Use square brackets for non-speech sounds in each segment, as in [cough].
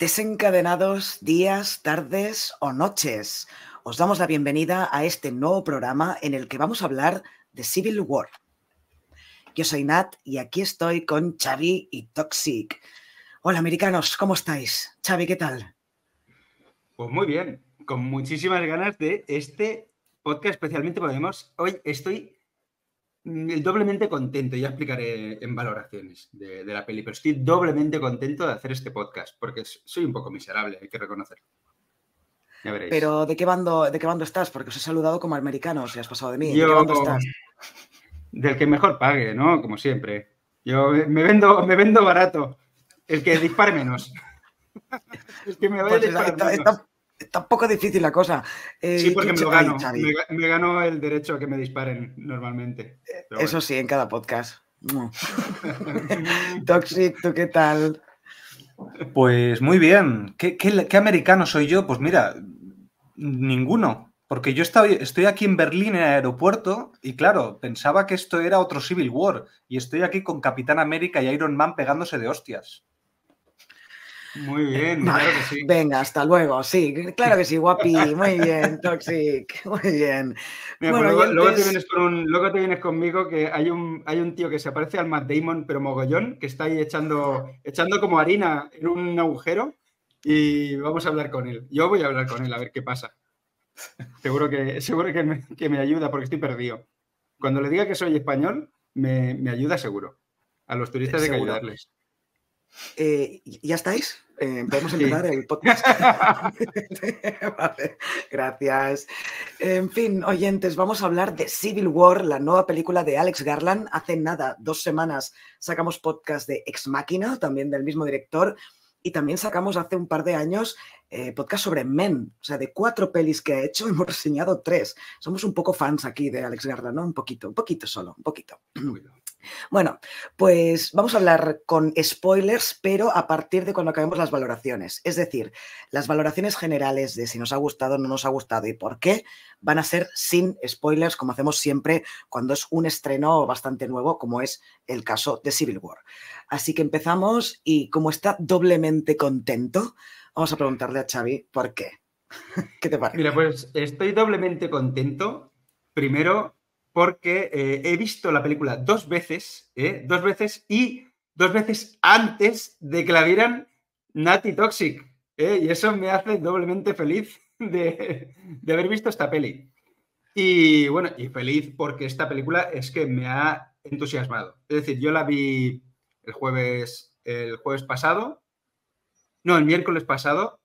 Desencadenados días, tardes o noches. Os damos la bienvenida a este nuevo programa en el que vamos a hablar de Civil War. Yo soy Nat y aquí estoy con Xavi y Toxic. Hola americanos, ¿cómo estáis? Xavi, ¿qué tal? Pues muy bien, con muchísimas ganas de este podcast, especialmente porque hoy estoy Mm, doblemente contento, ya explicaré en valoraciones de, la peli, pero estoy doblemente contento de hacer este podcast, porque soy un poco miserable, hay que reconocerlo. Pero ¿de qué bando, de qué bando estás? Porque os he saludado como americano, si has pasado de mí. ¿De qué bando estás? [laughs] Del que mejor pague, ¿no? Como siempre. Yo me vendo, me vendo barato. El que dispare menos. Es [laughs] que me vaya a pues tampoco es difícil la cosa. Eh, sí, porque me lo gano. me, el derecho a que me disparen normalmente. Eh, eso sí, en cada podcast. [laughs] Toxic, ¿tú qué tal? Pues muy bien. ¿Qué, americano soy yo? Pues mira, ninguno. Porque yo estoy, estoy aquí en Berlín, en el aeropuerto, y claro, pensaba que esto era otro Civil War. Y estoy aquí con Capitán América y Iron Man pegándose de hostias. Muy eh, bien, claro que sí. Venga, hasta luego. Sí, claro que sí, guapi. Muy [laughs] bien, Toxic. Muy bien. Pues luego, te vienes conmigo que hay un, hay un tío que se parece al Matt Damon, pero mogollón, que está ahí echando, echando como harina en un agujero y vamos a hablar con él. Yo voy a hablar con él a ver qué pasa. seguro que, seguro que, me, ayuda porque estoy perdido. Cuando le diga que soy español, me, me ayuda seguro. A los turistas hay que ayudarles. Eh, ¿Ya estáis? Eh, podemos empezar el podcast. [laughs] gracias. En fin, oyentes, vamos a hablar de Civil War, la nueva película de Alex Garland. Hace nada, dos semanas, sacamos podcast de Ex Máquina, también del mismo director, y también sacamos hace un par de años eh, podcast sobre Men. O sea, de cuatro pelis que ha hecho, [laughs] hemos reseñado tres. Somos un poco fans aquí de Alex Garland, ¿no? Un poquito, un poquito solo, un poquito. Muy bien. Bueno, pues vamos a hablar con spoilers, pero a partir de cuando acabemos las valoraciones. Es decir, las valoraciones generales de si nos ha gustado, no nos ha gustado y por qué van a ser sin spoilers, como hacemos siempre cuando es un estreno bastante nuevo, como es el caso de Civil War. Así que empezamos y como está doblemente contento, vamos a preguntarle a Xavi por qué. [laughs] ¿Qué te parece? Mira, pues estoy doblemente contento. Primero, porque eh, he visto la película dos veces, ¿eh? dos veces y dos veces antes de que la vieran Nati Toxic. ¿eh? Y eso me hace doblemente feliz [laughs] de, haber visto esta peli. Y bueno, y feliz porque esta película es que me ha entusiasmado. Es decir, yo la vi el jueves, el jueves pasado, no, el miércoles pasado,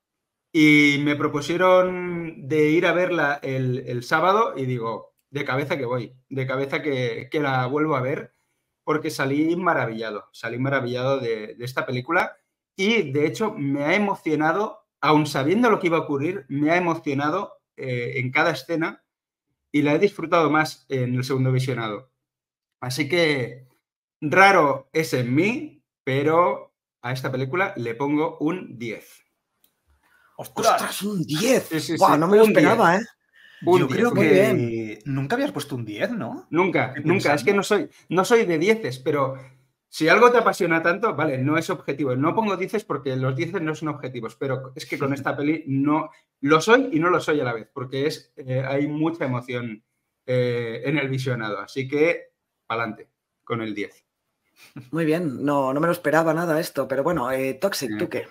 y me propusieron de ir a verla el, el sábado y digo, de cabeza que voy, de cabeza que, que la vuelvo a ver, porque salí maravillado, salí maravillado de, esta película y de hecho me ha emocionado, aun sabiendo lo que iba a ocurrir, me ha emocionado eh, en cada escena y la he disfrutado más en el segundo visionado. Así que raro es en mí, pero a esta película le pongo un 10. ¡Ostras! un 10! no me lo esperaba, ¿eh? Yo creo que nunca habías puesto un 10, ¿no? Nunca, nunca. Es que no soy, no soy de 10, pero si algo te apasiona tanto, vale, no es objetivo. No pongo 10 porque los 10 no son objetivos, pero es que con esta peli no lo soy y no lo soy a la vez, porque es, eh, hay mucha emoción eh, en el visionado. Así que, adelante, con el 10. Muy bien, no, no me lo esperaba nada esto, pero bueno, eh, Toxic, ¿tú qué?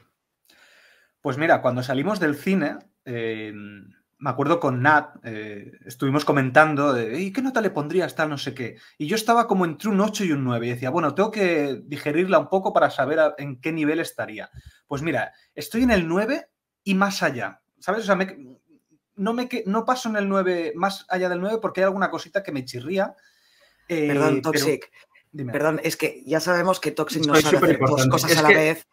Pues mira, cuando salimos del cine, me acuerdo con Nat, eh, estuvimos comentando, de, ¿y qué nota le pondrías tal no sé qué? Y yo estaba como entre un 8 y un 9 y decía, bueno, tengo que digerirla un poco para saber en qué nivel estaría. Pues mira, estoy en el 9 y más allá, ¿sabes? O sea, no, no paso en el 9, más allá del 9 porque hay alguna cosita que me chirría. Eh, Perdón, Toxic. Perdón, es que ya sabemos que Toxic no sabe hacer dos cosas a la vez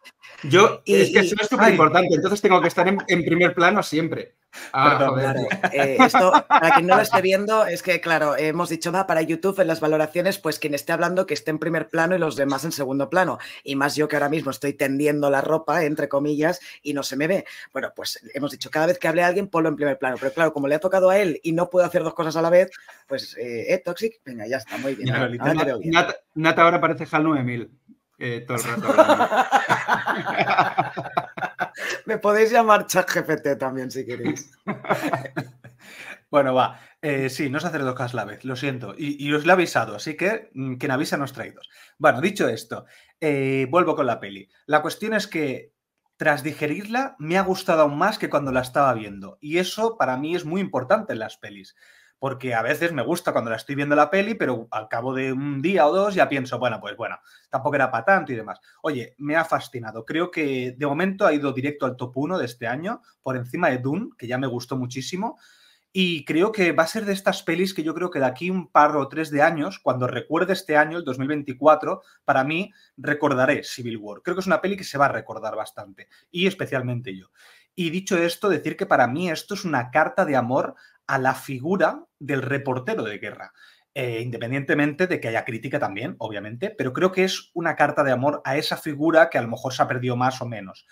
yo, y, es que eso es súper importante, entonces tengo que estar en, primer plano siempre. Ah, eh, esto, para quien no lo esté viendo, es que, claro, hemos dicho, va, para YouTube en las valoraciones, pues quien esté hablando que esté en primer plano y los demás en segundo plano. Y más yo que ahora mismo estoy tendiendo la ropa, entre comillas, y no se me ve. Bueno, pues hemos dicho, cada vez que hable a alguien, ponlo en primer plano. Pero claro, como le ha tocado a él y no puedo hacer dos cosas a la vez, pues, eh, eh Toxic, venga, ya está, muy bien. Nata, ahora parece HAL 9000. Eh, todo el rato. [laughs] Me podéis llamar GPT también si queréis. [laughs] bueno, va. Eh, sí, no se hacer la vez, lo siento. Y, os lo he avisado, así que mm, quien avisa nos traídos. Bueno, dicho esto, eh, vuelvo con la peli. La cuestión es que tras digerirla me ha gustado aún más que cuando la estaba viendo. Y eso para mí es muy importante en las pelis porque a veces me gusta cuando la estoy viendo la peli, pero al cabo de un día o dos ya pienso, bueno, pues bueno, tampoco era para tanto y demás. Oye, me ha fascinado. Creo que de momento ha ido directo al top 1 de este año, por encima de Dune, que ya me gustó muchísimo. Y creo que va a ser de estas pelis que yo creo que de aquí un par o tres de años, cuando recuerde este año, el 2024, para mí recordaré Civil War. Creo que es una peli que se va a recordar bastante, y especialmente yo. Y dicho esto, decir que para mí esto es una carta de amor a la figura del reportero de guerra. Eh, independientemente de que haya crítica también, obviamente, pero creo que es una carta de amor a esa figura que a lo mejor se ha perdido más o menos.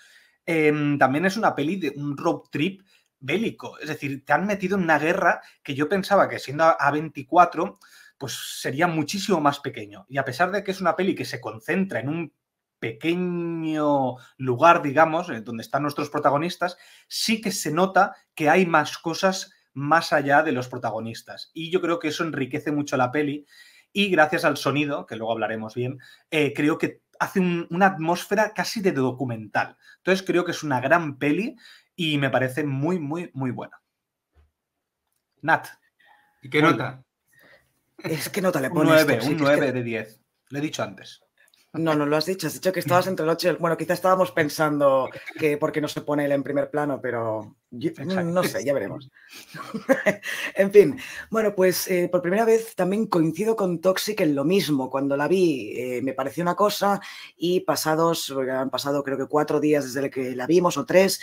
Em, también es una peli de un road trip bélico, es decir, te han metido en una guerra que yo pensaba que siendo A24, pues sería muchísimo más pequeño. Y a pesar de que es una peli que se concentra en un pequeño lugar, digamos, eh, donde están nuestros protagonistas, sí que se nota que hay más cosas más allá de los protagonistas. Y yo creo que eso enriquece mucho la peli y gracias al sonido, que luego hablaremos bien, eh, creo que hace una atmósfera casi de documental. Entonces creo que es una gran peli y me parece muy, muy, muy buena. Nat. ¿Y qué nota? Es que nota le pones. Un 9, un 9 de 10. Lo he dicho antes. No, no lo has dicho. Has dicho que estabas entre el 8 y Bueno, quizás estábamos pensando que porque no se pone él en primer plano, pero no sé, ya veremos. [laughs] en fin, bueno, pues eh, por primera vez también coincido con Toxic en lo mismo. Cuando la vi eh, me pareció una cosa y pasados, han pasado creo que cuatro días desde que la vimos o tres,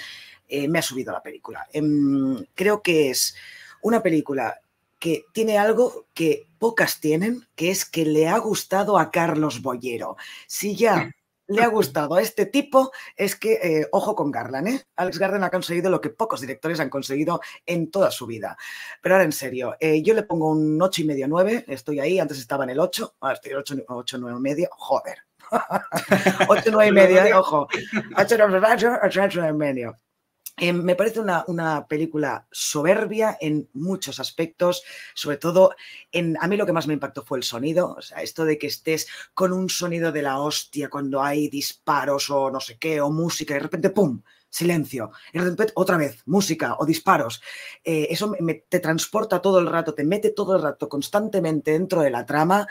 eh, me ha subido la película. Em, creo que es una película que tiene algo que pocas tienen, que es que le ha gustado a Carlos Bollero. Si ya le ha gustado a este tipo, es que, eh, ojo con Garland, ¿eh? Alex Garland ha conseguido lo que pocos directores han conseguido en toda su vida. Pero ahora en serio, eh, yo le pongo un 8 9, estoy ahí, antes estaba en el 8, ahora estoy en 8, 8 9 joder. 8, 9 y ojo. 8, 9 y medio. Eh, me parece una, una, película soberbia en muchos aspectos, sobre todo en, a mí lo que más me impactó fue el sonido, o sea, esto de que estés con un sonido de la hostia cuando hay disparos o no sé qué, o música, y de repente, ¡pum! silencio, y de repente otra vez, música o disparos. Eh, eso te transporta todo el rato, te mete todo el rato constantemente dentro de la trama.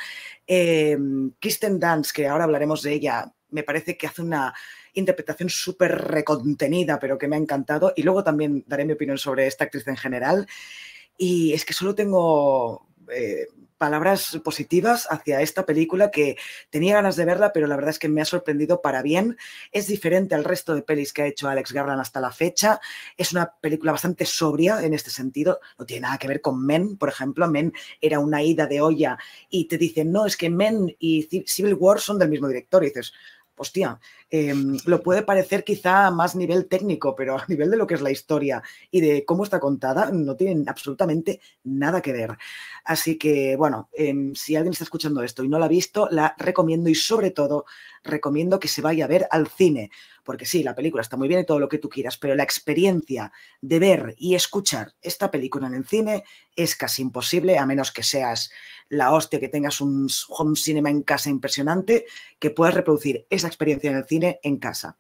Eh, Kristen Dance, que ahora hablaremos de ella, me parece que hace una interpretación súper recontenida, pero que me ha encantado. Y luego también daré mi opinión sobre esta actriz en general. Y es que solo tengo... Eh, palabras positivas hacia esta película que tenía ganas de verla, pero la verdad es que me ha sorprendido para bien. Es diferente al resto de pelis que ha hecho Alex Garland hasta la fecha. Es una película bastante sobria en este sentido. No tiene nada que ver con Men, por ejemplo. Men era una ida de olla y te dicen, no, es que Men y Civil War son del mismo director. Y dices, hostia, Em, lo puede parecer quizá más nivel técnico, pero a nivel de lo que es la historia y de cómo está contada, no tienen absolutamente nada que ver. Así que, bueno, em, si alguien está escuchando esto y no la ha visto, la recomiendo y sobre todo recomiendo que se vaya a ver al cine, porque sí, la película está muy bien y todo lo que tú quieras, pero la experiencia de ver y escuchar esta película en el cine es casi imposible, a menos que seas la hostia, que tengas un home cinema en casa impresionante, que puedas reproducir esa experiencia en el cine en casa.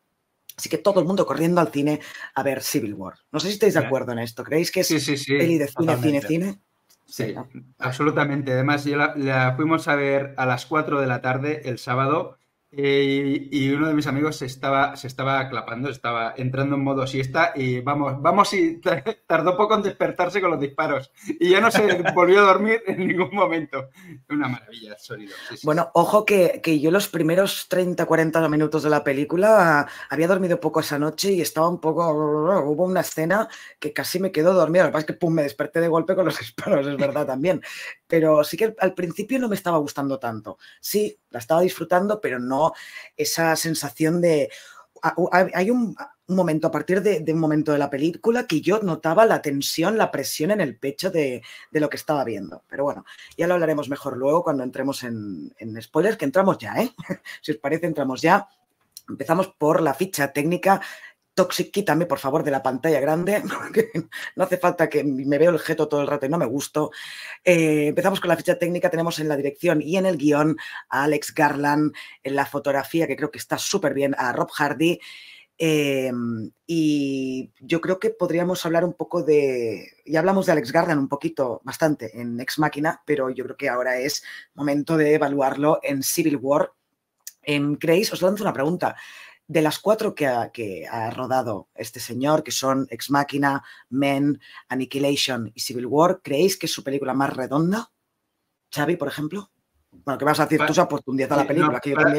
Así que todo el mundo corriendo al cine a ver Civil War. No sé si estáis de acuerdo en esto. ¿Creéis que es sí, sí, sí, cine, cine, cine? Sí, absolutamente. Además, ya la, la, fuimos a ver a las 4 de la tarde el sábado eh, y, uno de mis amigos se estaba, se estaba aclapando, estaba entrando en modo siesta y vamos, vamos y [laughs] tardó poco en despertarse con los disparos y ya no se [laughs] volvió a dormir en ningún momento. Una maravilla el sonido. Bueno, ojo que, que, yo los primeros 30, 40 minutos de la película ah, había dormido poco esa noche y estaba un poco... [laughs] Hubo una escena que casi me quedó dormido lo que pasa es que me desperté de golpe con los disparos, es verdad también pero sí que al principio no me estaba gustando tanto. Sí, la estaba disfrutando, pero no esa sensación de... Hay un, momento, a partir de, un momento de la película, que yo notaba la tensión, la presión en el pecho de, lo que estaba viendo. Pero bueno, ya lo hablaremos mejor luego cuando entremos en, en spoilers, que entramos ya, ¿eh? [laughs] si os parece, entramos ya. Empezamos por la ficha técnica Toxic, quítame por favor de la pantalla grande, [laughs] porque no hace falta que me veo el jeto todo el rato y no me gusto. Eh, empezamos con la ficha técnica, tenemos en la dirección y en el guión a Alex Garland, en la fotografía que creo que está súper bien, a Rob Hardy. Em, y yo creo que podríamos hablar un poco de. Ya hablamos de Alex Garland un poquito, bastante, en Ex Máquina, pero yo creo que ahora es momento de evaluarlo en Civil War. En os lanzo una pregunta de las cuatro que ha, rodado este señor, que son Ex Machina, Men, Annihilation y Civil War, ¿creéis que es su película más redonda? Xavi, por ejemplo. Bueno, ¿qué vas a decir? Tú has a la película, Para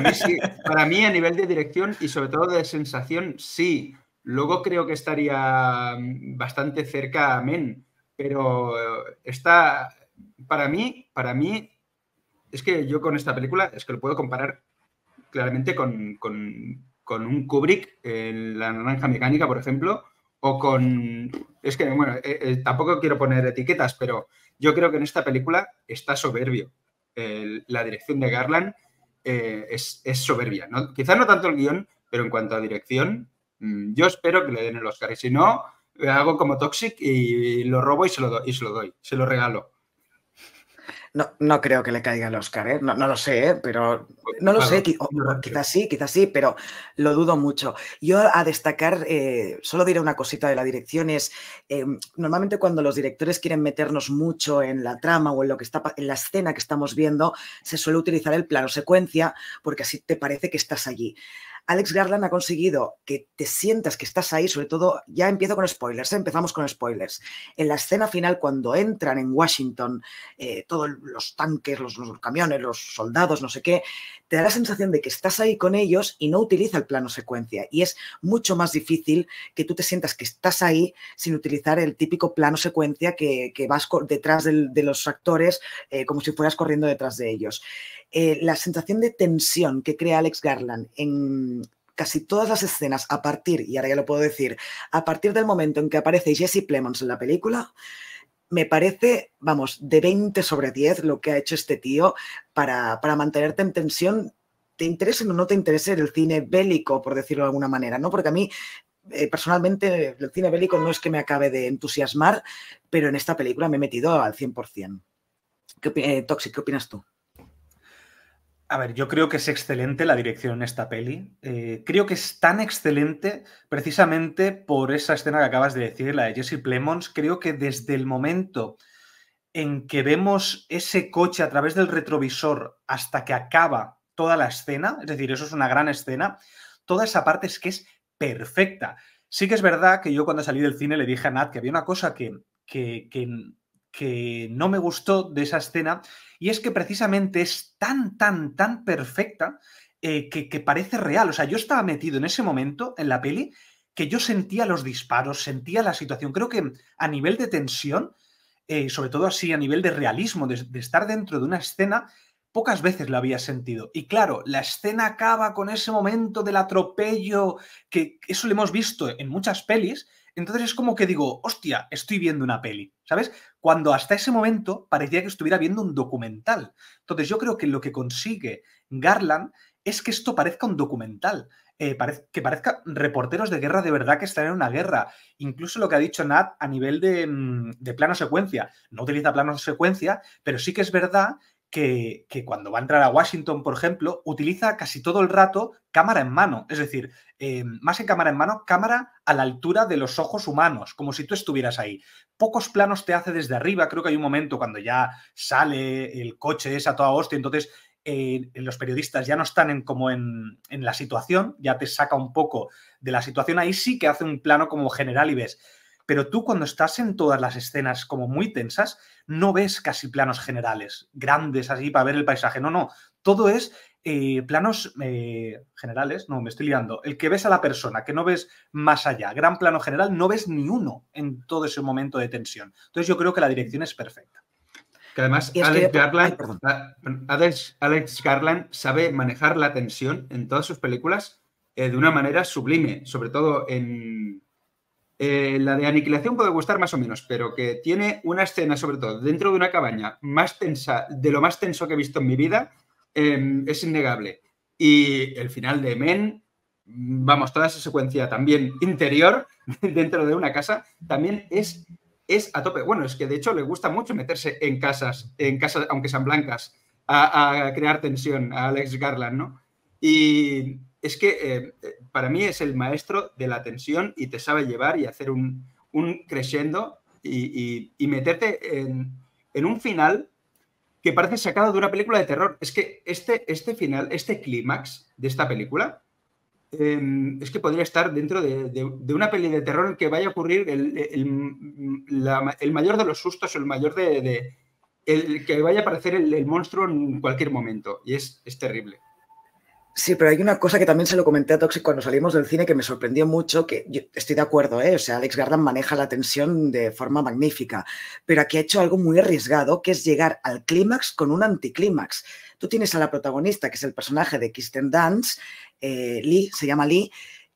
mí, Para mí, a nivel de dirección y sobre todo de sensación, sí. Luego creo que estaría mm, bastante cerca a Men, pero eh, está, para mí, para mí, es que yo con esta película es que lo puedo comparar claramente con, con, un Kubrick en La Naranja Mecánica, por ejemplo, o con... Es que, bueno, eh, eh, tampoco quiero poner etiquetas, pero yo creo que en esta película está soberbio. la dirección de Garland eh, es, soberbia. Quizás no tanto el guión, pero en cuanto a dirección, mm, yo espero que le den el Oscar. Y si no, hago como Toxic y lo robo y se lo, doy y se lo doy, se lo regalo. No, creo que le caiga el Oscar, ¿eh? no, lo sé, ¿eh? pero pues, no lo sé, quizás sí, quizás sí, pero lo dudo mucho. Yo a destacar, eh, solo diré una cosita de la dirección, es normalmente cuando los directores quieren meternos mucho en la trama o en lo que está en la escena que estamos viendo, se suele utilizar el plano secuencia porque así te parece que estás allí. Alex Garland ha conseguido que te sientas que estás ahí, sobre todo, ya empiezo con spoilers, ¿eh? empezamos con spoilers. En la escena final, cuando entran en Washington eh, todos los tanques, los, camiones, los soldados, no sé qué, te da la sensación de que estás ahí con ellos y no utiliza el plano secuencia. Y es mucho más difícil que tú te sientas que estás ahí sin utilizar el típico plano secuencia que, vas detrás de los actores eh, como si fueras corriendo detrás de ellos. Eh, la sensación de tensión que crea Alex Garland en casi todas las escenas a partir, y ahora ya lo puedo decir, a partir del momento en que aparece Jesse Plemons en la película, me parece, vamos, de 20 sobre 10 lo que ha hecho este tío para, para mantenerte en tensión, te interese o no te interese el cine bélico, por decirlo de alguna manera, ¿no? Porque a mí eh, personalmente el cine bélico no es que me acabe de entusiasmar, pero en esta película me he metido al 100%. ¿Qué, eh, ¿qué opinas tú? A ver, yo creo que es excelente la dirección en esta peli. Eh, creo que es tan excelente precisamente por esa escena que acabas de decir, la de Jesse Plemons. Creo que desde el momento en que vemos ese coche a través del retrovisor hasta que acaba toda la escena, es decir, eso es una gran escena, toda esa parte es que es perfecta. Sí que es verdad que yo cuando salí del cine le dije a Nat que había una cosa que, que que no me gustó de esa escena y es que precisamente es tan, tan, tan perfecta eh, que, parece real. O sea, yo estaba metido en ese momento en la peli que yo sentía los disparos, sentía la situación. Creo que a nivel de tensión, eh, sobre todo así a nivel de realismo, de, estar dentro de una escena, pocas veces lo había sentido. Y claro, la escena acaba con ese momento del atropello, que eso lo hemos visto en muchas pelis, entonces es como que digo, hostia, estoy viendo una peli, ¿sabes? Cuando hasta ese momento parecía que estuviera viendo un documental. Entonces yo creo que lo que consigue Garland es que esto parezca un documental, eh, que parezca reporteros de guerra de verdad que están en una guerra. Incluso lo que ha dicho Nat a nivel de, mm, de plano secuencia. No utiliza plano secuencia, pero sí que es verdad que, cuando va a entrar a Washington, por ejemplo, utiliza casi todo el rato cámara en mano. Es decir, eh, más en cámara en mano, cámara a la altura de los ojos humanos, como si tú estuvieras ahí. Pocos planos te hace desde arriba. Creo que hay un momento cuando ya sale el coche, es a toda hostia, entonces eh, los periodistas ya no están en, como en, en, la situación, ya te saca un poco de la situación, ahí sí que hace un plano como general y ves pero tú cuando estás en todas las escenas como muy tensas, no ves casi planos generales, grandes así para ver el paisaje, no, no, todo es eh, planos eh, generales, no, me estoy liando, el que ves a la persona, que no ves más allá, gran plano general, no ves ni uno en todo ese momento de tensión. Entonces yo creo que la dirección es perfecta. Que además Alex, Alex Garland sabe manejar la tensión en todas sus películas eh, de una manera sublime, sobre todo en, eh, la de Aniquilación puede gustar más o menos, pero que tiene una escena, sobre todo dentro de una cabaña, más tensa, de lo más tenso que he visto en mi vida, em, es innegable. Y el final de Men, vamos, toda esa secuencia también interior, [laughs] dentro de una casa, también es, es a tope. Bueno, es que de hecho le gusta mucho meterse en casas, en casas, aunque sean blancas, a, crear tensión a Alex Garland, ¿no? Y, es que eh, eh, para mí es el maestro de la tensión y te sabe llevar y hacer un, un crescendo y, meterte en, un final que parece sacado de una película de terror. Es que este, este final, este clímax de esta película, em, es que podría estar dentro de, una peli de terror en que vaya a ocurrir el, mayor de los sustos el mayor de, el que vaya a aparecer el, monstruo en cualquier momento. Y es terrible. Sí, pero hay una cosa que también se lo comenté a Toxic cuando salimos del cine que me sorprendió mucho, que estoy de acuerdo, ¿eh? o sea, Alex Garland maneja la tensión de forma magnífica, pero aquí ha hecho algo muy arriesgado, que es llegar al clímax con un anticlímax. Tú tienes a la protagonista, que es el personaje de Kristen Dance, eh, Lee, se llama Lee,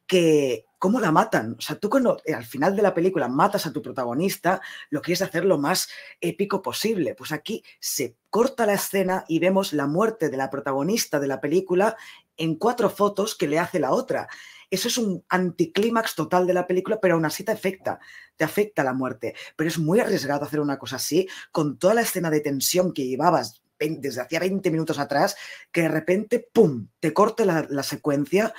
que cómo la matan. O sea, tú cuando eh, al final de la película matas a tu protagonista, lo quieres hacer lo más épico posible. Pues aquí se corta la escena y vemos la muerte de la protagonista de la película en cuatro fotos que le hace la otra. Eso es un anticlímax total de la película, pero aún así te afecta, te afecta la muerte. Pero es muy arriesgado hacer una cosa así, con toda la escena de tensión que llevabas desde hacía 20 minutos atrás, que de repente, ¡pum!, te corte la, secuencia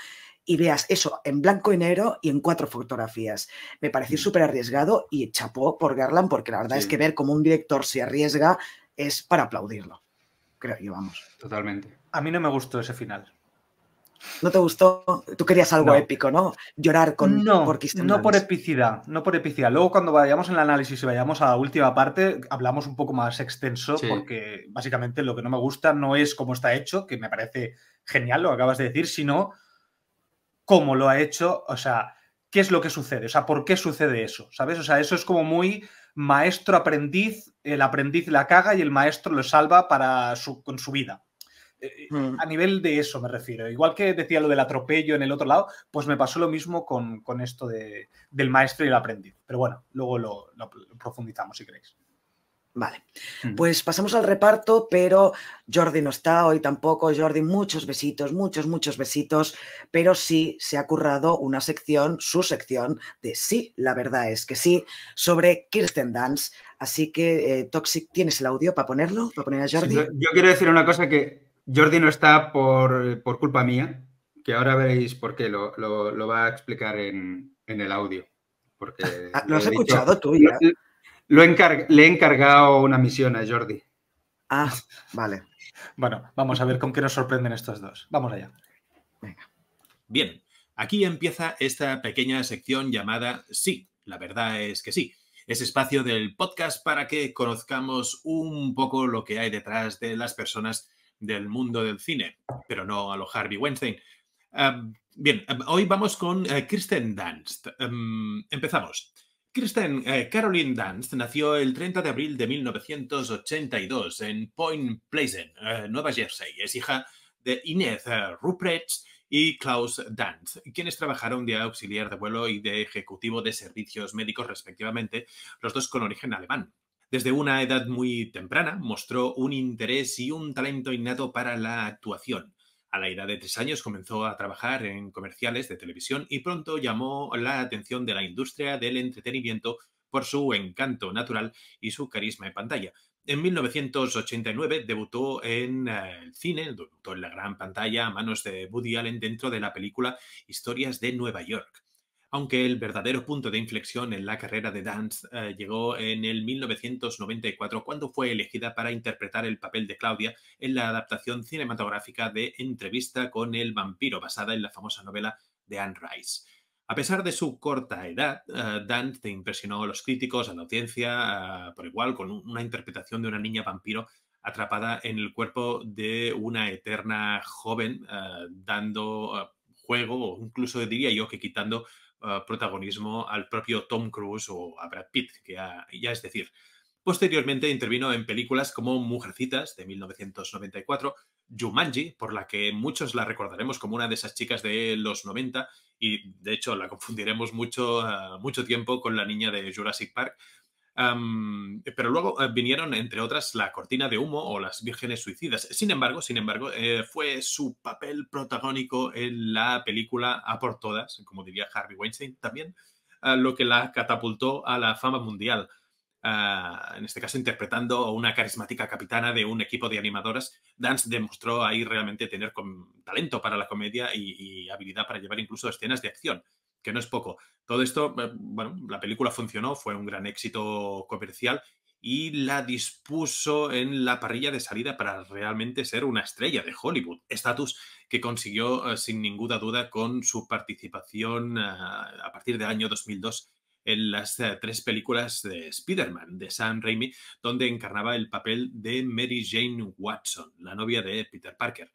y veas eso en blanco y negro y en cuatro fotografías. Me pareció mm. súper arriesgado y chapó por Garland, porque la verdad es que ver cómo un director se arriesga es para aplaudirlo. Creo que vamos. Totalmente. A mí no me gustó ese final. ¿No te gustó? Tú querías algo épico, ¿no? Llorar con no, por No por epicidad, no por epicidad. Luego cuando vayamos en el análisis y vayamos a la última parte, hablamos un poco más extenso porque básicamente lo que no me gusta no es cómo está hecho, que me parece genial lo acabas de decir, sino cómo lo ha hecho, o sea, qué es lo que sucede, o sea, por qué sucede eso, ¿sabes? O sea, eso es como muy maestro-aprendiz, el aprendiz la caga y el maestro lo salva para con su vida. Eh, eh, mm. A nivel de eso me refiero. Igual que decía lo del atropello en el otro lado, pues me pasó lo mismo con, esto del maestro y el aprendiz. Pero bueno, luego lo, profundizamos si queréis. Vale, mm. pues pasamos al reparto, pero Jordi no está hoy tampoco. Jordi, muchos besitos, muchos, muchos besitos, pero sí se ha currado una sección, su sección de sí, la verdad es que sí, sobre Kirsten Dance. Así que, eh, Toxic, ¿tienes el audio para ponerlo? ¿Para poner a Jordi? yo quiero decir una cosa que Jordi no está por, culpa mía, que ahora veréis por qué, lo, va a explicar en, el audio. Porque ah, ah, ¿Lo has escuchado tú le he encargado una misión a Jordi. Ah, vale. Bueno, vamos a ver con qué nos sorprenden estos dos. Vamos allá. Venga. Bien, aquí empieza esta pequeña sección llamada Sí, la verdad es que sí. Es espacio del podcast para que conozcamos un poco lo que hay detrás de las personas del mundo del cine, pero no a lo Harvey Weinstein. Em, bien, em, hoy vamos con eh, Kristen Dunst. Em, empezamos. Kristen eh, Caroline Dunst nació el 30 de abril de 1982 en Point Pleasant, eh, Nueva Jersey. Es hija de Inez Ruprecht y Klaus Danz, quienes trabajaron de auxiliar de vuelo y de ejecutivo de servicios médicos respectivamente, los dos con origen alemán. Desde una edad muy temprana mostró un interés y un talento innato para la actuación. A la edad de tres años comenzó a trabajar en comerciales de televisión y pronto llamó la atención de la industria del entretenimiento por su encanto natural y su carisma en pantalla. En 1989 debutó en eh, el cine, debutó en la gran pantalla a manos de Woody Allen dentro de la película Historias de Nueva York aunque el verdadero punto de inflexión en la carrera de Dance eh, llegó en el 1994 cuando fue elegida para interpretar el papel de Claudia en la adaptación cinematográfica de Entrevista con el vampiro basada en la famosa novela de Anne Rice. A pesar de su corta edad, eh, Dance impresionó a los críticos, a la audiencia, por igual, con una interpretación de una niña vampiro atrapada en el cuerpo de una eterna joven, eh, dando juego, o incluso diría yo que quitando eh, protagonismo al propio Tom Cruise o a Brad Pitt, que ya, es decir. Posteriormente intervino en películas como Mujercitas de 1994, Jumanji, por la que muchos la recordaremos como una de esas chicas de los 90 y de hecho la confundiremos mucho, eh, mucho tiempo con la niña de Jurassic Park, pero luego eh, vinieron, entre otras, la cortina de humo o las vírgenes suicidas. Sin embargo, sin embargo, eh, fue su papel protagónico en la película A por todas, como diría Harvey Weinstein también, lo que la catapultó a la fama mundial. en este caso interpretando a una carismática capitana de un equipo de animadoras, Dance demostró ahí realmente tener talento para la comedia y habilidad para llevar incluso escenas de acción que no es poco. Todo esto, eh, bueno, la película funcionó, fue un gran éxito comercial y la dispuso en la parrilla de salida para realmente ser una estrella de Hollywood, estatus que consiguió eh, sin ninguna duda con su participación eh, a partir del año 2002 en las tres películas de Spider-Man de Sam Raimi, donde encarnaba el papel de Mary Jane Watson, la novia de Peter Parker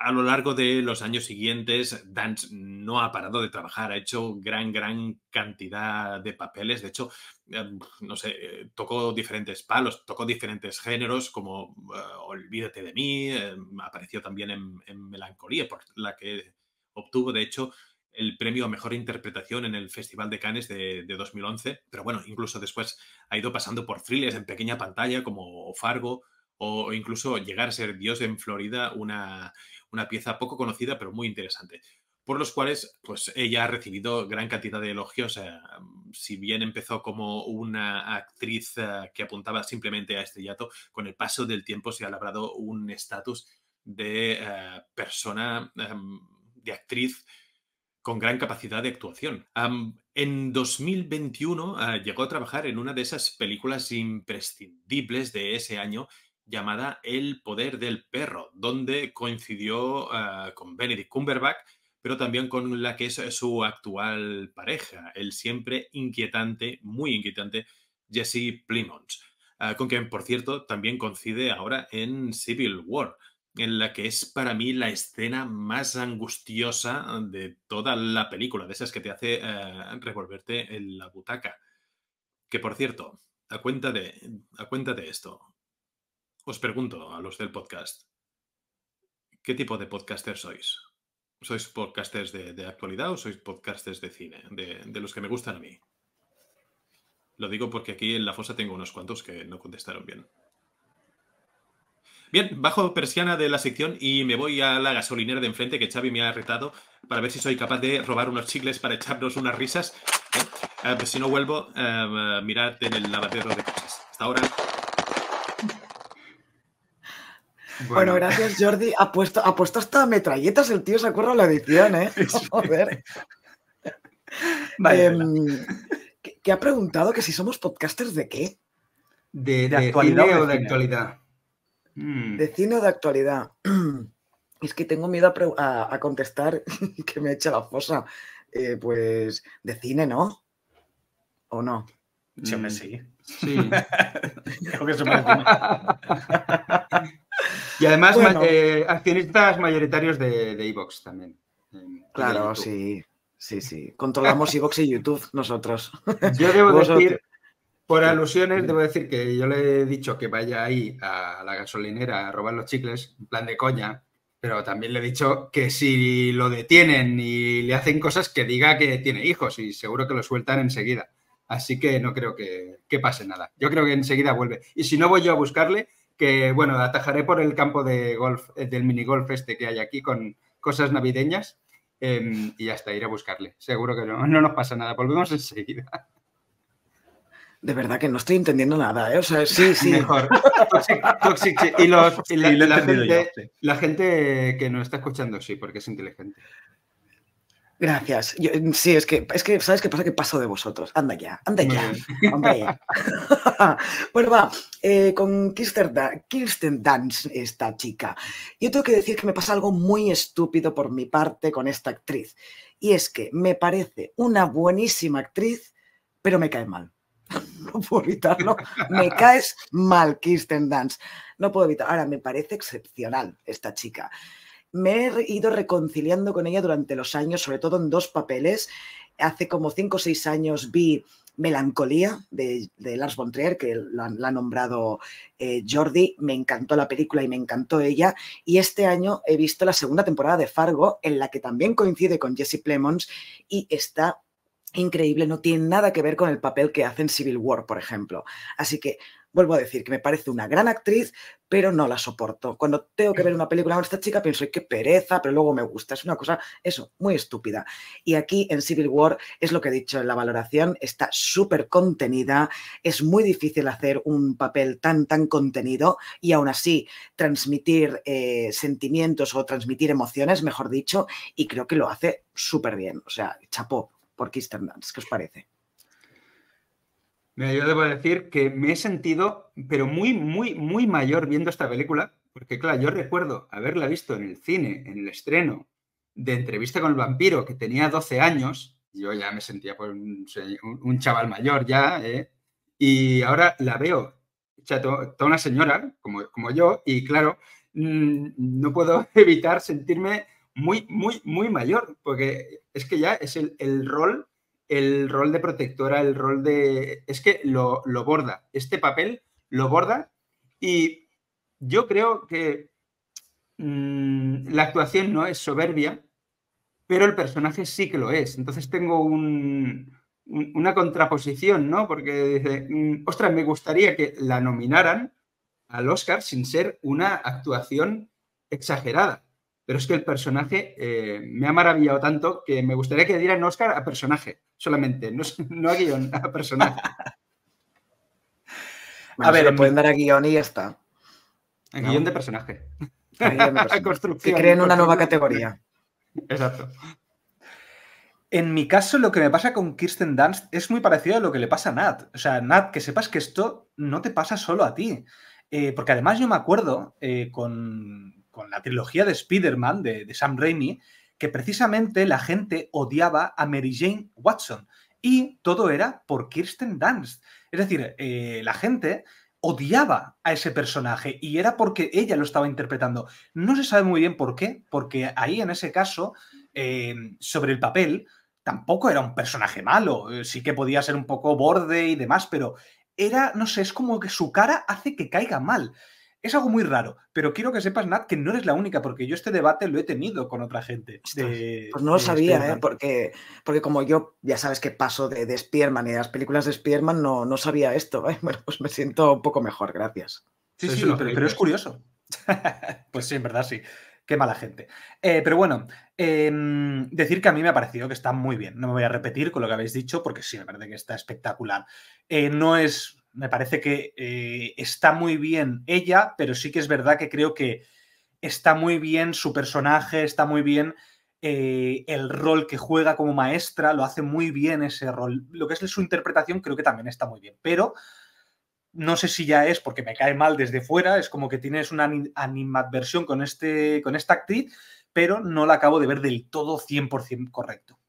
a lo largo de los años siguientes, Dance no ha parado de trabajar, ha hecho gran, gran cantidad de papeles. De hecho, eh, no sé, eh, tocó diferentes palos, tocó diferentes géneros, como eh, Olvídate de mí, apareció también en, Melancolía, por la que obtuvo, de hecho, el premio a mejor interpretación en el Festival de Cannes de, de 2011. Pero bueno, incluso después ha ido pasando por thrillers en pequeña pantalla, como Fargo o incluso llegar a ser Dios en Florida, una, pieza poco conocida pero muy interesante por los cuales pues ella ha recibido gran cantidad de elogios. Eh, si bien empezó como una actriz eh, que apuntaba simplemente a estrellato, con el paso del tiempo se ha labrado un estatus de eh, persona, em, de actriz con gran capacidad de actuación. en 2021 llegó a trabajar en una de esas películas imprescindibles de ese año llamada El poder del perro, donde coincidió ah, con Benedict Cumberbatch, pero también con la que es eh, su actual pareja, el siempre inquietante, muy inquietante, Jesse Plymouth, ah, con quien, por cierto, también coincide ahora en Civil War, en la que es para mí la escena más angustiosa de toda la película, de esas que te hace ah, revolverte en la butaca. Que, por cierto, a de, a cuenta de esto, os pregunto a los del podcast, ¿qué tipo de podcaster sois? ¿Sois podcasters de, actualidad o sois podcasters de cine, de, los que me gustan a mí? Lo digo porque aquí en la fosa tengo unos cuantos que no contestaron bien. Bien, bajo persiana de la sección y me voy a la gasolinera de enfrente que Xavi me ha retado para ver si soy capaz de robar unos chicles para echarnos unas risas. Eh, eh, pues si no vuelvo, eh, mirad en el lavadero de cosas. Hasta ahora. Bueno. gracias Jordi. Ha puesto, ha hasta metralletas el tío, se acuerda la edición, ¿eh? [laughs] Joder. Vale, em, que, ha preguntado que si somos podcasters de qué. ¿De, de, de actualidad o de, actualidad? De mm. cine o de actualidad. [clears throat] Es que tengo miedo a, contestar [laughs] que me echa la fosa. Eh, pues de cine, ¿no? ¿O no? Mm. Sí, me sí. Sí. Creo que se me [laughs] Y además, eh, accionistas mayoritarios de Evox también. Claro, sí. Sí, sí. Controlamos Evox y YouTube nosotros. [laughs] Yo debo decir, por alusiones, debo decir que yo le he dicho que vaya ahí a la gasolinera a robar los chicles, en plan de coña, pero también le he dicho que si lo detienen y le hacen cosas, que diga que tiene hijos y seguro que lo sueltan enseguida. Así que no creo que, que pase nada. Yo creo que enseguida vuelve. Y si no voy yo a buscarle, que bueno, atajaré por el campo de golf, eh, del minigolf este que hay aquí con cosas navideñas. Em, y hasta ir a buscarle. Seguro que [laughs] no, nos pasa nada. Volvemos enseguida. De verdad que no estoy entendiendo nada, ¿eh? O sea, sí, [laughs] sí. Mejor. y, la, gente, que nos está escuchando, sí, porque es inteligente. Gracias. Mm, sí, es que, es que, ¿sabes qué pasa? Que paso de vosotros. Anda ya, anda ya, [laughs] bueno, va, eh, con Kirsten, Kirsten Dance, esta chica. Yo tengo que decir que me pasa algo muy estúpido por mi parte con esta actriz. Y es que me parece una buenísima actriz, pero me cae mal. [laughs] no puedo evitarlo. Me caes mal, Kirsten Dance. No puedo evitarlo. Ahora, me parece excepcional esta chica me he ido reconciliando con ella durante los años, sobre todo en dos papeles. Hace como cinco o seis años vi Melancolía de, Lars von Trier, que la, ha nombrado eh, Jordi. Me encantó la película y me encantó ella. Y este año he visto la segunda temporada de Fargo, en la que también coincide con Jesse Plemons y está increíble, no tiene nada que ver con el papel que hace en Civil War, por ejemplo. Así que vuelvo a decir que me parece una gran actriz, pero no la soporto. Cuando tengo que mm. ver una película con esta chica pienso, que pereza, pero luego me gusta. Es una cosa, eso, muy estúpida. Y aquí en Civil War es lo que he dicho, en la valoración está súper contenida, es muy difícil hacer un papel tan, tan contenido y aún así transmitir eh, sentimientos o transmitir emociones, mejor dicho, y creo que lo hace súper bien. O sea, chapó por Kirsten ¿qué os parece? yo debo decir que me he sentido, pero muy, muy, muy mayor viendo esta película, porque claro, yo recuerdo haberla visto en el cine, en el estreno de Entrevista con el Vampiro, que tenía 12 años, yo ya me sentía por un, chaval mayor ya, ¿eh? y ahora la veo, toda una señora como, como yo, y claro, mm, no puedo [laughs] evitar sentirme muy, muy, muy mayor, porque es que ya es el, el rol el rol de protectora, el rol de... Es que lo, borda, este papel lo borda y yo creo que mm, la actuación no es soberbia, pero el personaje sí que lo es. Entonces tengo una contraposición, ¿no? Porque dice, mm, ostras, me gustaría que la nominaran al Oscar sin ser una actuación exagerada pero es que el personaje eh, me ha maravillado tanto que me gustaría que dieran Oscar a personaje solamente, no, [laughs] a guión, a personaje. a ver, le pueden dar a guión y ya está. A guión de personaje. [laughs] Que creen una nueva categoría. Exacto. En mi caso, lo que me pasa con Kirsten Dunst es muy parecido a lo que le pasa a Nat. O sea, Nat, que sepas que esto no te pasa solo a ti. Eh, porque además yo me acuerdo eh, con, con la trilogía de Spider-Man de, Sam Raimi, que precisamente la gente odiaba a Mary Jane Watson. Y todo era por Kirsten Dunst. Es decir, eh, la gente odiaba a ese personaje y era porque ella lo estaba interpretando. No se sabe muy bien por qué, porque ahí en ese caso, eh, sobre el papel, tampoco era un personaje malo. Eh, sí que podía ser un poco borde y demás, pero era, no sé, es como que su cara hace que caiga mal. Es algo muy raro, pero quiero que sepas, Nat, que no eres la única, porque yo este debate lo he tenido con otra gente. pues no lo sabía, ¿eh? porque, como yo ya sabes que paso de, de Spearman y de las películas de Spearman, no, no sabía esto. ¿eh? [laughs] Bueno, pues me siento un poco mejor, gracias. Sí, sí, pero, es curioso. [laughs] pues sí, en verdad sí. Qué mala gente. Eh, pero bueno, em, decir que a mí me ha parecido que está muy bien. No me voy a repetir con lo que habéis dicho porque sí, me parece que está espectacular. no es me parece que eh, está muy bien ella, pero sí que es verdad que creo que está muy bien su personaje, está muy bien eh, el rol que juega como maestra, lo hace muy bien ese rol. Lo que es su interpretación creo que también está muy bien, pero no sé si ya es porque me cae mal desde fuera, es como que tienes una animadversión con, este, con esta actriz, pero no la acabo de ver del todo 100% correcto.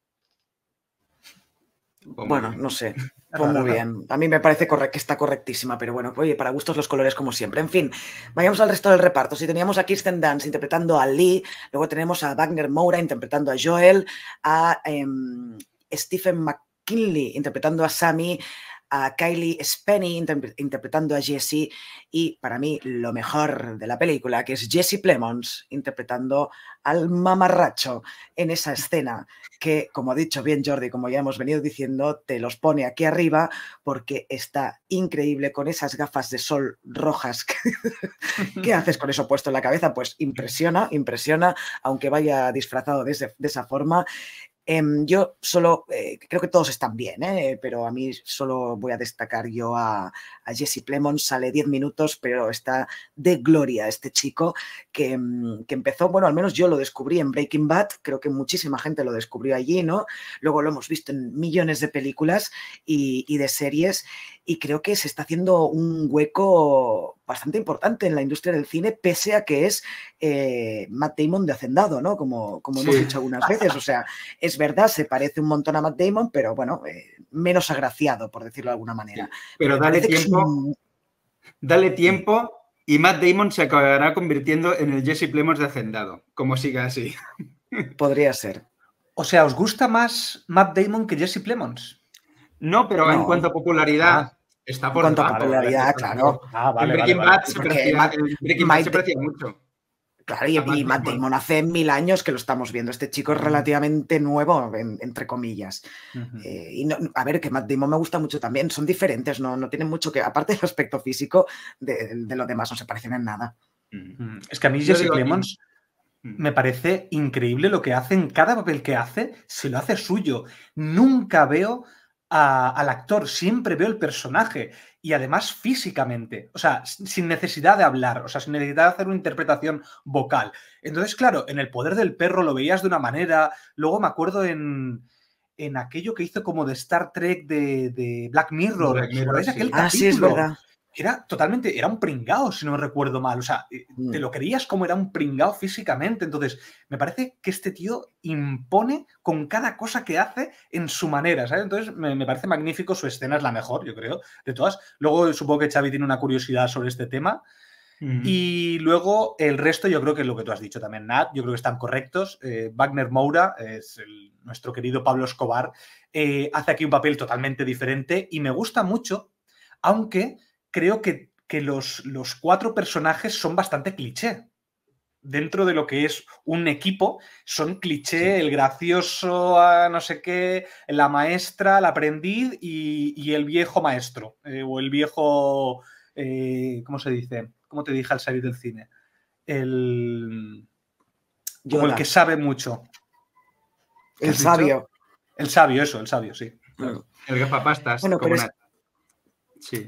Bueno, no sé. Pues muy [laughs] bien, a mí me parece que está correctísima, pero bueno, oye, para gustos los colores como siempre. En fin, vayamos al resto del reparto. Si teníamos a Kirsten Dance interpretando a Lee, luego tenemos a Wagner Moura interpretando a Joel, a em, Stephen McKinley interpretando a Sammy, a Kylie Spenny interpretando a Jesse y para mí lo mejor de la película, que es Jesse Plemons interpretando al mamarracho en esa escena que, como ha dicho bien Jordi, como ya hemos venido diciendo, te los pone aquí arriba porque está increíble con esas gafas de sol rojas. Que, [laughs] ¿Qué haces [laughs] con eso puesto en la cabeza? Pues impresiona, impresiona, aunque vaya disfrazado de esa forma. Em, yo solo, eh, creo que todos están bien, ¿eh? pero a mí solo voy a destacar yo a, Jesse Plemons, sale 10 minutos, pero está de gloria este chico mm, que, empezó, bueno, al menos yo lo descubrí en Breaking Bad, creo que muchísima gente lo descubrió allí, ¿no? Luego lo hemos visto en millones de películas y, y de series y creo que se está haciendo un hueco bastante importante en la industria del cine, pese a que es eh, Matt Damon de Hacendado, ¿no? Como, como hemos dicho algunas veces. O sea, es verdad, se parece un montón a Matt Damon, pero bueno, eh, menos agraciado, por decirlo de alguna manera. pero dale tiempo. Dale tiempo y Matt Damon se acabará convirtiendo en el Jesse Plemons de Hacendado, como siga así. [laughs] Podría ser. O sea, ¿os gusta más Matt Damon que Jesse Plemons? No, pero en cuanto a popularidad. Ah. Está por cuanto popularidad, claro. Ah, Breaking Bad se mucho. Claro, y, Matt Damon hace mil años que lo estamos viendo. Este chico es mm. relativamente nuevo, entre comillas. Eh, y a ver, que Matt Damon me gusta mucho también. Son diferentes, no, no tienen mucho que. Aparte del aspecto físico, de, de lo demás no se parecen en nada. Mm. Mm. Es que a mí Jesse Clemons me parece increíble lo que hacen cada papel que hace, se lo hace suyo. Nunca veo al actor, siempre veo el personaje y además físicamente, o sea, sin necesidad de hablar, o sea, sin necesidad de hacer una interpretación vocal. Entonces, claro, en El Poder del Perro lo veías de una manera, luego me acuerdo en, en aquello que hizo como de Star Trek de, Black Mirror, Black Mirror aquel ah, es verdad era totalmente, era un pringao, si no me recuerdo mal. O sea, eh, te mm. lo creías como era un pringao físicamente. Entonces, me parece que este tío impone con cada cosa que hace en su manera, ¿sabes? Entonces, me, parece magnífico. Su escena es la mejor, yo creo, de todas. Luego, supongo que Xavi tiene una curiosidad sobre este tema. Y luego, el resto, yo creo que es lo que tú has dicho también, Nat. Yo creo que están correctos. Eh, Wagner Moura es nuestro querido Pablo Escobar. Eh, hace aquí un papel totalmente diferente y me gusta mucho, aunque creo que, los, cuatro personajes son bastante cliché dentro de lo que es un equipo, son cliché, el gracioso, ah, no sé qué, la maestra, el aprendiz y, el viejo maestro, eh, o el viejo, eh, ¿cómo se dice? ¿Cómo te dije al salir del cine? El... Como el que sabe mucho. El sabio. El sabio, eso, el sabio, sí. El que bueno, como,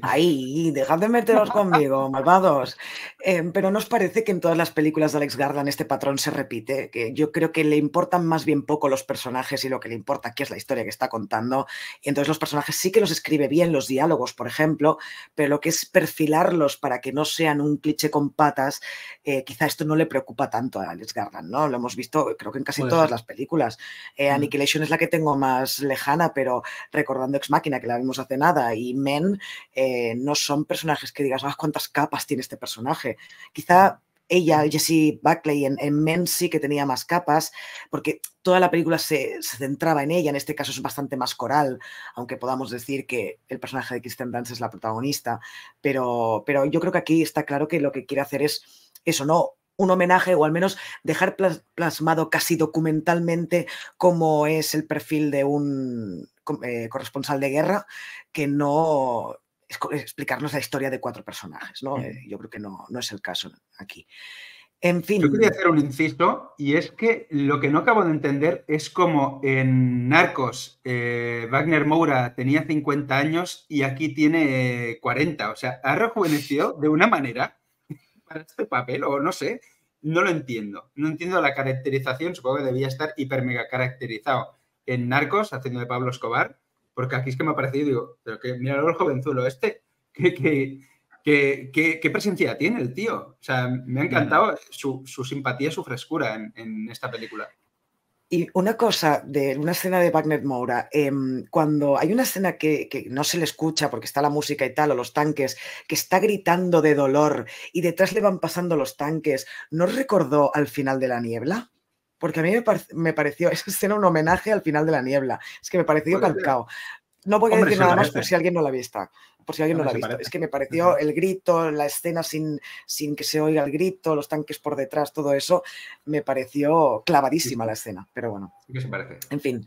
Ahí, dejad de meteros conmigo, malvados. Em, pero nos parece que en todas las películas de Alex Garland este patrón se repite, que yo creo que le importan más bien poco los personajes y lo que le importa aquí es la historia que está contando. Y entonces los personajes sí que los escribe bien, los diálogos, por ejemplo, pero lo que es perfilarlos para que no sean un cliché con patas, eh, quizá esto no le preocupa tanto a Alex Garland, ¿no? Lo hemos visto, creo que en casi pues todas las películas. Eh, mm. Annihilation es la que tengo más lejana, pero recordando Ex Máquina, que la vimos hace nada, y Men eh, no son personajes que digas, ah, cuántas capas tiene este personaje. Quizá ella, Jessie Buckley, en, en, que tenía más capas, porque toda la película se, centraba en ella, en este caso es bastante más coral, aunque podamos decir que el personaje de Kristen Dance es la protagonista, pero, pero yo creo que aquí está claro que lo que quiere hacer es eso, ¿no? un homenaje o al menos dejar plasmado casi documentalmente cómo es el perfil de un eh, corresponsal de guerra que no explicarnos la historia de cuatro personajes, ¿no? Eh, yo creo que no, es el caso aquí. En fin. Yo quería hacer un inciso y es que lo que no acabo de entender es cómo en Narcos eh, Wagner Moura tenía 50 años y aquí tiene 40. Eh, o sea, ha rejuvenecido de una manera [laughs] para este papel, o no sé, no lo entiendo. No entiendo la caracterización, supongo que debía estar hiper mega caracterizado en Narcos haciendo de Pablo Escobar porque aquí es que me ha parecido, digo, pero que mira el jovenzuelo este, [laughs] que, qué presencia tiene el tío. O sea, me ha mm. encantado su, su simpatía, su frescura en, esta película. Y una cosa de una escena de Wagner Moura, em, cuando hay una escena que, que no se le escucha porque está la música y tal, o los tanques, que está gritando de dolor y detrás le van pasando los tanques, ¿no recordó al final de la niebla? porque a mí me, pareció, esa [laughs] escena un homenaje al final de la niebla, es que me pareció calcado. No voy a decir nada más por si alguien no la ha visto. Por si alguien no la ha visto. Es que me pareció el grito, la escena sin, que se oiga el grito, los tanques por detrás, todo eso, me pareció clavadísima la escena. Pero bueno. ¿Qué se parece? En fin.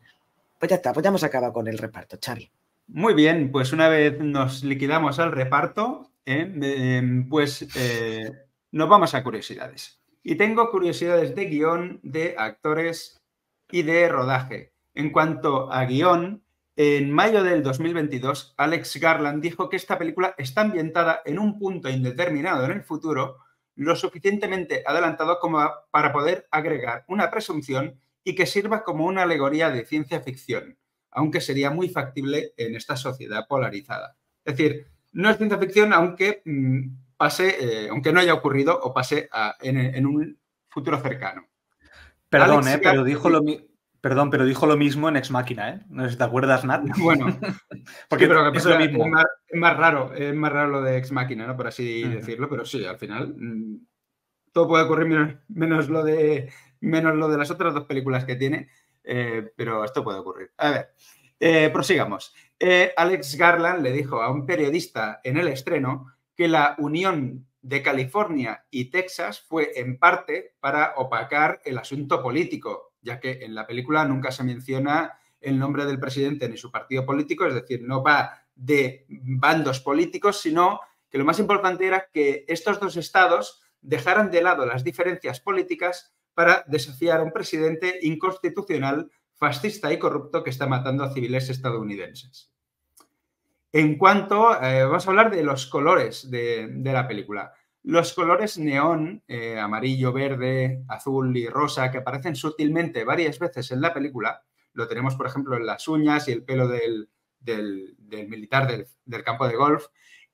Pues ya está, pues ya hemos acabado con el reparto, Charlie. Muy bien, pues una vez nos liquidamos al reparto, eh, eh, pues eh, nos vamos a curiosidades. Y tengo curiosidades de guión, de actores y de rodaje. En cuanto a guión, en mayo del 2022, Alex Garland dijo que esta película está ambientada en un punto indeterminado en el futuro, lo suficientemente adelantado como para poder agregar una presunción y que sirva como una alegoría de ciencia ficción, aunque sería muy factible en esta sociedad polarizada. Es decir, no es ciencia ficción, aunque mm, pase, eh, aunque no haya ocurrido, o pase en, un futuro cercano. Perdón, eh, pero dijo lo mismo. Perdón, pero dijo lo mismo en Ex Máquina, eh. No sé si te acuerdas, nada [laughs] Bueno, [laughs] porque pero es más, raro, es más raro lo de Ex Máquina, Por así decirlo, pero sí, al final mm, todo puede ocurrir menos, lo de, menos lo de las otras dos películas que tiene, pero esto puede ocurrir. A ver, prosigamos. Alex Garland le dijo a un periodista en el estreno que la unión de California y Texas fue en parte para opacar el asunto político, ya que en la película nunca se menciona el nombre del presidente ni su partido político, es decir, no va de bandos políticos, sino que lo más importante era que estos dos estados dejaran de lado las diferencias políticas para desafiar a un presidente inconstitucional, fascista y corrupto que está matando a civiles estadounidenses. En cuanto, eh, vamos a hablar de los colores de, la película. Los colores neón, eh, amarillo, verde, azul y rosa, que aparecen sutilmente varias veces en la película, lo tenemos, por ejemplo, en las uñas y el pelo del, militar del campo de golf,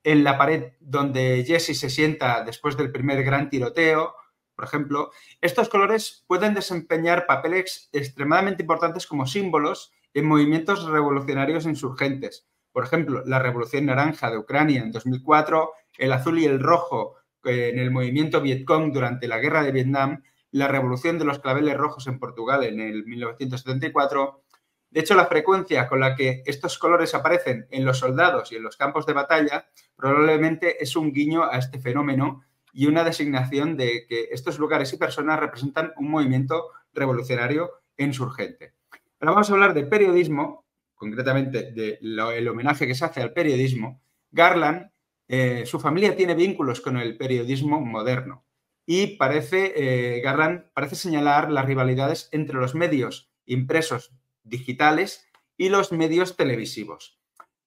en la pared donde Jesse se sienta después del primer gran tiroteo, por ejemplo, estos colores pueden desempeñar papeles extremadamente importantes como símbolos en movimientos revolucionarios insurgentes, por ejemplo, la Revolución Naranja de Ucrania en 2004, el azul y el rojo eh, en el movimiento Vietcong durante la guerra de Vietnam, la Revolución de los Claveles Rojos en Portugal en el 1974. De hecho, la frecuencia con la que estos colores aparecen en los soldados y en los campos de batalla probablemente es un guiño a este fenómeno y una designación de que estos lugares y personas representan un movimiento revolucionario insurgente. Ahora vamos a hablar de periodismo concretamente del homenaje que se hace al periodismo, Garland, eh, su familia tiene vínculos con el periodismo moderno y parece, eh, Garland parece señalar las rivalidades entre los medios impresos digitales y los medios televisivos,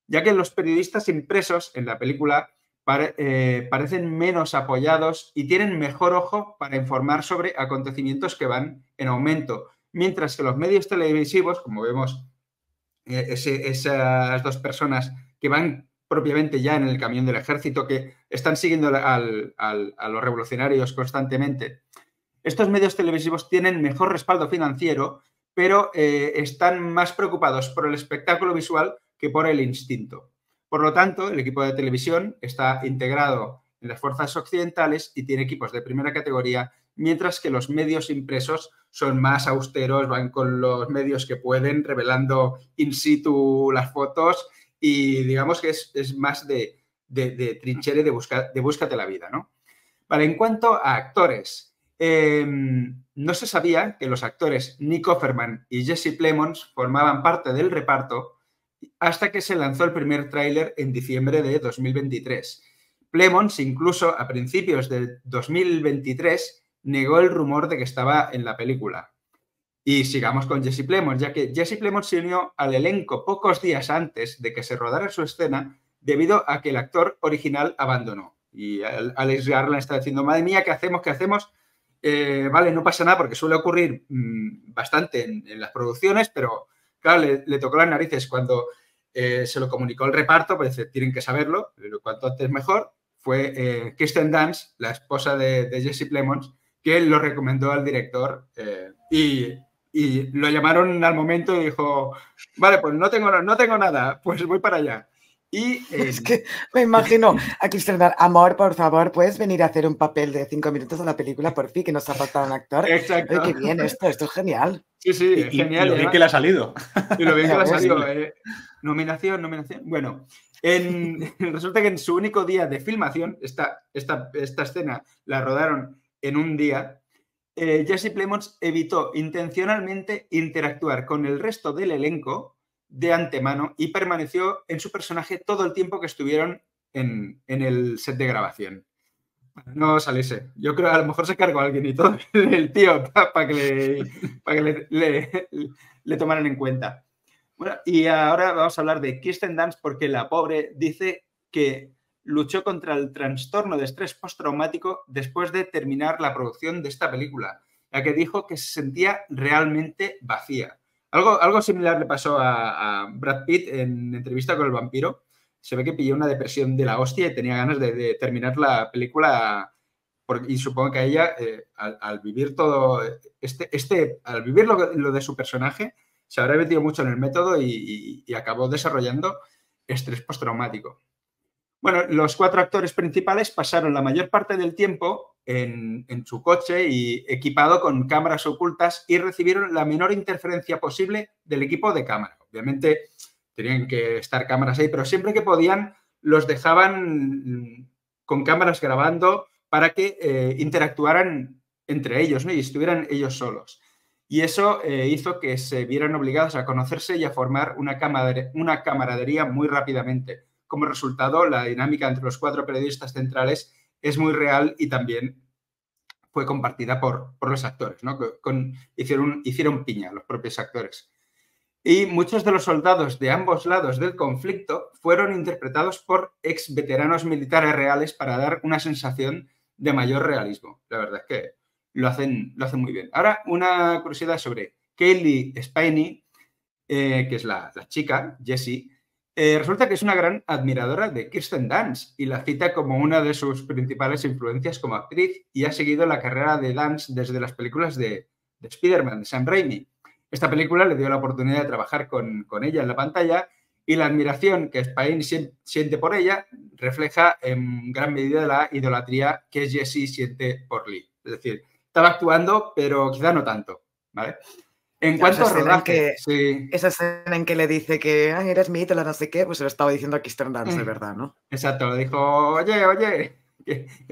ya que los periodistas impresos en la película eh, parecen menos apoyados y tienen mejor ojo para informar sobre acontecimientos que van en aumento, mientras que los medios televisivos, como vemos e-, esas dos personas que van propiamente ya en el camión del ejército, que están siguiendo a los revolucionarios constantemente. Estos medios televisivos tienen mejor respaldo financiero, pero eh, están más preocupados por el espectáculo visual que por el instinto. Por lo tanto, el equipo de televisión está integrado en las fuerzas occidentales y tiene equipos de primera categoría, mientras que los medios impresos son más austeros, van con los medios que pueden, revelando in situ las fotos y digamos que es, más de, de, trinchera y de, busca, de búscate la vida, ¿no? Vale, en cuanto a actores, em, no se sabía que los actores Nick Offerman y Jesse Plemons formaban parte del reparto hasta que se lanzó el primer tráiler en diciembre de 2023. Plemons incluso a principios de 2023 negó el rumor de que estaba en la película. Y sigamos con Jesse Plemons, ya que Jesse Plemons se unió al elenco pocos días antes de que se rodara su escena debido a que el actor original abandonó. Y Alex Garland está diciendo, madre mía, ¿qué hacemos? ¿Qué hacemos? Eh, vale, no pasa nada porque suele ocurrir mm, bastante en, las producciones, pero claro, le, tocó las narices cuando eh, se lo comunicó el reparto, pues tienen que saberlo, pero cuanto antes mejor. Fue eh, Kristen Dance, la esposa de, de Jesse Plemons, que lo recomendó al director eh, y, y, lo llamaron al momento y dijo, vale, pues no tengo, no tengo nada, pues voy para allá. Y, eh, es que me imagino a Cristian amor, por favor, puedes venir a hacer un papel de cinco minutos en la película por fin, que nos ha faltado un actor. Exacto. Ay, qué bien esto, esto es genial. Sí, sí, genial. Y lo bien que le ha salido. Y lo bien que le ha [laughs] salido. Eh. nominación, nominación. Bueno, [laughs] resulta que en su único día de filmación, esta, esta, esta escena la rodaron en un día, eh, Jesse Plemons evitó intencionalmente interactuar con el resto del elenco de antemano y permaneció en su personaje todo el tiempo que estuvieron en, el set de grabación. No saliese. Yo creo que a lo mejor se cargó a alguien y todo el tío para que, le, tomaran en cuenta. Bueno, y ahora vamos a hablar de Kirsten Dance porque la pobre dice que luchó contra el trastorno de estrés postraumático después de terminar la producción de esta película, la que dijo que se sentía realmente vacía. Algo, algo similar le pasó a, Brad Pitt en entrevista con el vampiro. Se ve que pilló una depresión de la hostia y tenía ganas de, terminar la película. y supongo que a ella, eh, al, vivir todo, este, este, al vivir lo, de su personaje, se habrá metido mucho en el método y acabó desarrollando estrés postraumático. Bueno, los cuatro actores principales pasaron la mayor parte del tiempo en, su coche y equipado con cámaras ocultas y recibieron la menor interferencia posible del equipo de cámara. Obviamente tenían que estar cámaras ahí, pero siempre que podían los dejaban mm, con cámaras grabando para que eh, interactuaran entre ellos y estuvieran ellos solos. Y eso eh, hizo que se vieran obligados a conocerse y a formar una camaradería muy rápidamente como resultado, la dinámica entre los cuatro periodistas centrales es muy real y también fue compartida por, los actores, ¿no? Con, hicieron, hicieron piña los propios actores. Y muchos de los soldados de ambos lados del conflicto fueron interpretados por ex veteranos militares reales para dar una sensación de mayor realismo. La verdad es que lo hacen, lo hacen muy bien. Ahora, una curiosidad sobre Kelly Spiney, eh, que es la, la chica, Jessie, eh, resulta que es una gran admiradora de Kirsten Dance y la cita como una de sus principales influencias como actriz y ha seguido la carrera de Dance desde las películas de, de Spider-Man, de Sam Raimi. Esta película le dio la oportunidad de trabajar con, ella en la pantalla y la admiración que Spain siente por ella refleja en gran medida la idolatría que Jesse siente por Lee. Es decir, estaba actuando, pero quizá no tanto. ¿vale? En cuanto a rodaje, sí. Esa escena en que le dice que eres mi ídolo, no sé qué, pues se lo estaba diciendo a Kirsten Dunst, de mm. verdad, ¿no? Exacto, le dijo, oye, oye,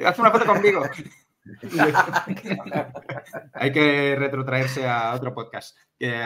haz una foto conmigo. [laughs] Hay que retrotraerse a otro podcast.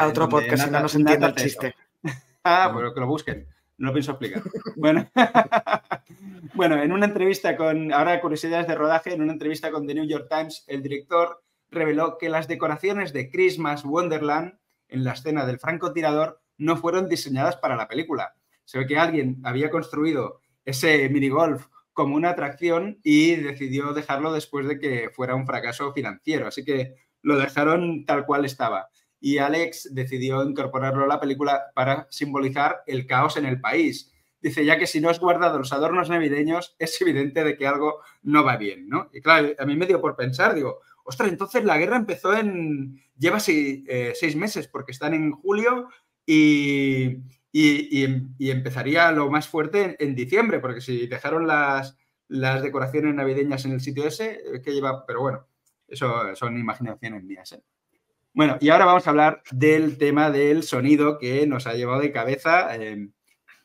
a otro podcast, si no nos entiende el chiste. [laughs] Ah, pero pues que lo busquen. No lo pienso explicar. Bueno, [laughs] bueno, en una entrevista con, ahora curiosidades de rodaje, en una entrevista con The New York Times, el director reveló que las decoraciones de Christmas Wonderland en la escena del francotirador no fueron diseñadas para la película. Se ve que alguien había construido ese mini golf como una atracción y decidió dejarlo después de que fuera un fracaso financiero. Así que lo dejaron tal cual estaba. Y Alex decidió incorporarlo a la película para simbolizar el caos en el país. Dice, ya que si no has guardado los adornos navideños, es evidente de que algo no va bien, ¿no? Y claro, a mí me dio por pensar, digo, Ostras, entonces la guerra empezó en. lleva seis, eh, meses, porque están en julio y, em, empezaría lo más fuerte en, diciembre, porque si dejaron las, decoraciones navideñas en el sitio ese, que lleva. Pero bueno, eso son imaginaciones mías. ¿eh? Bueno, y ahora vamos a hablar del tema del sonido que nos ha llevado de cabeza em,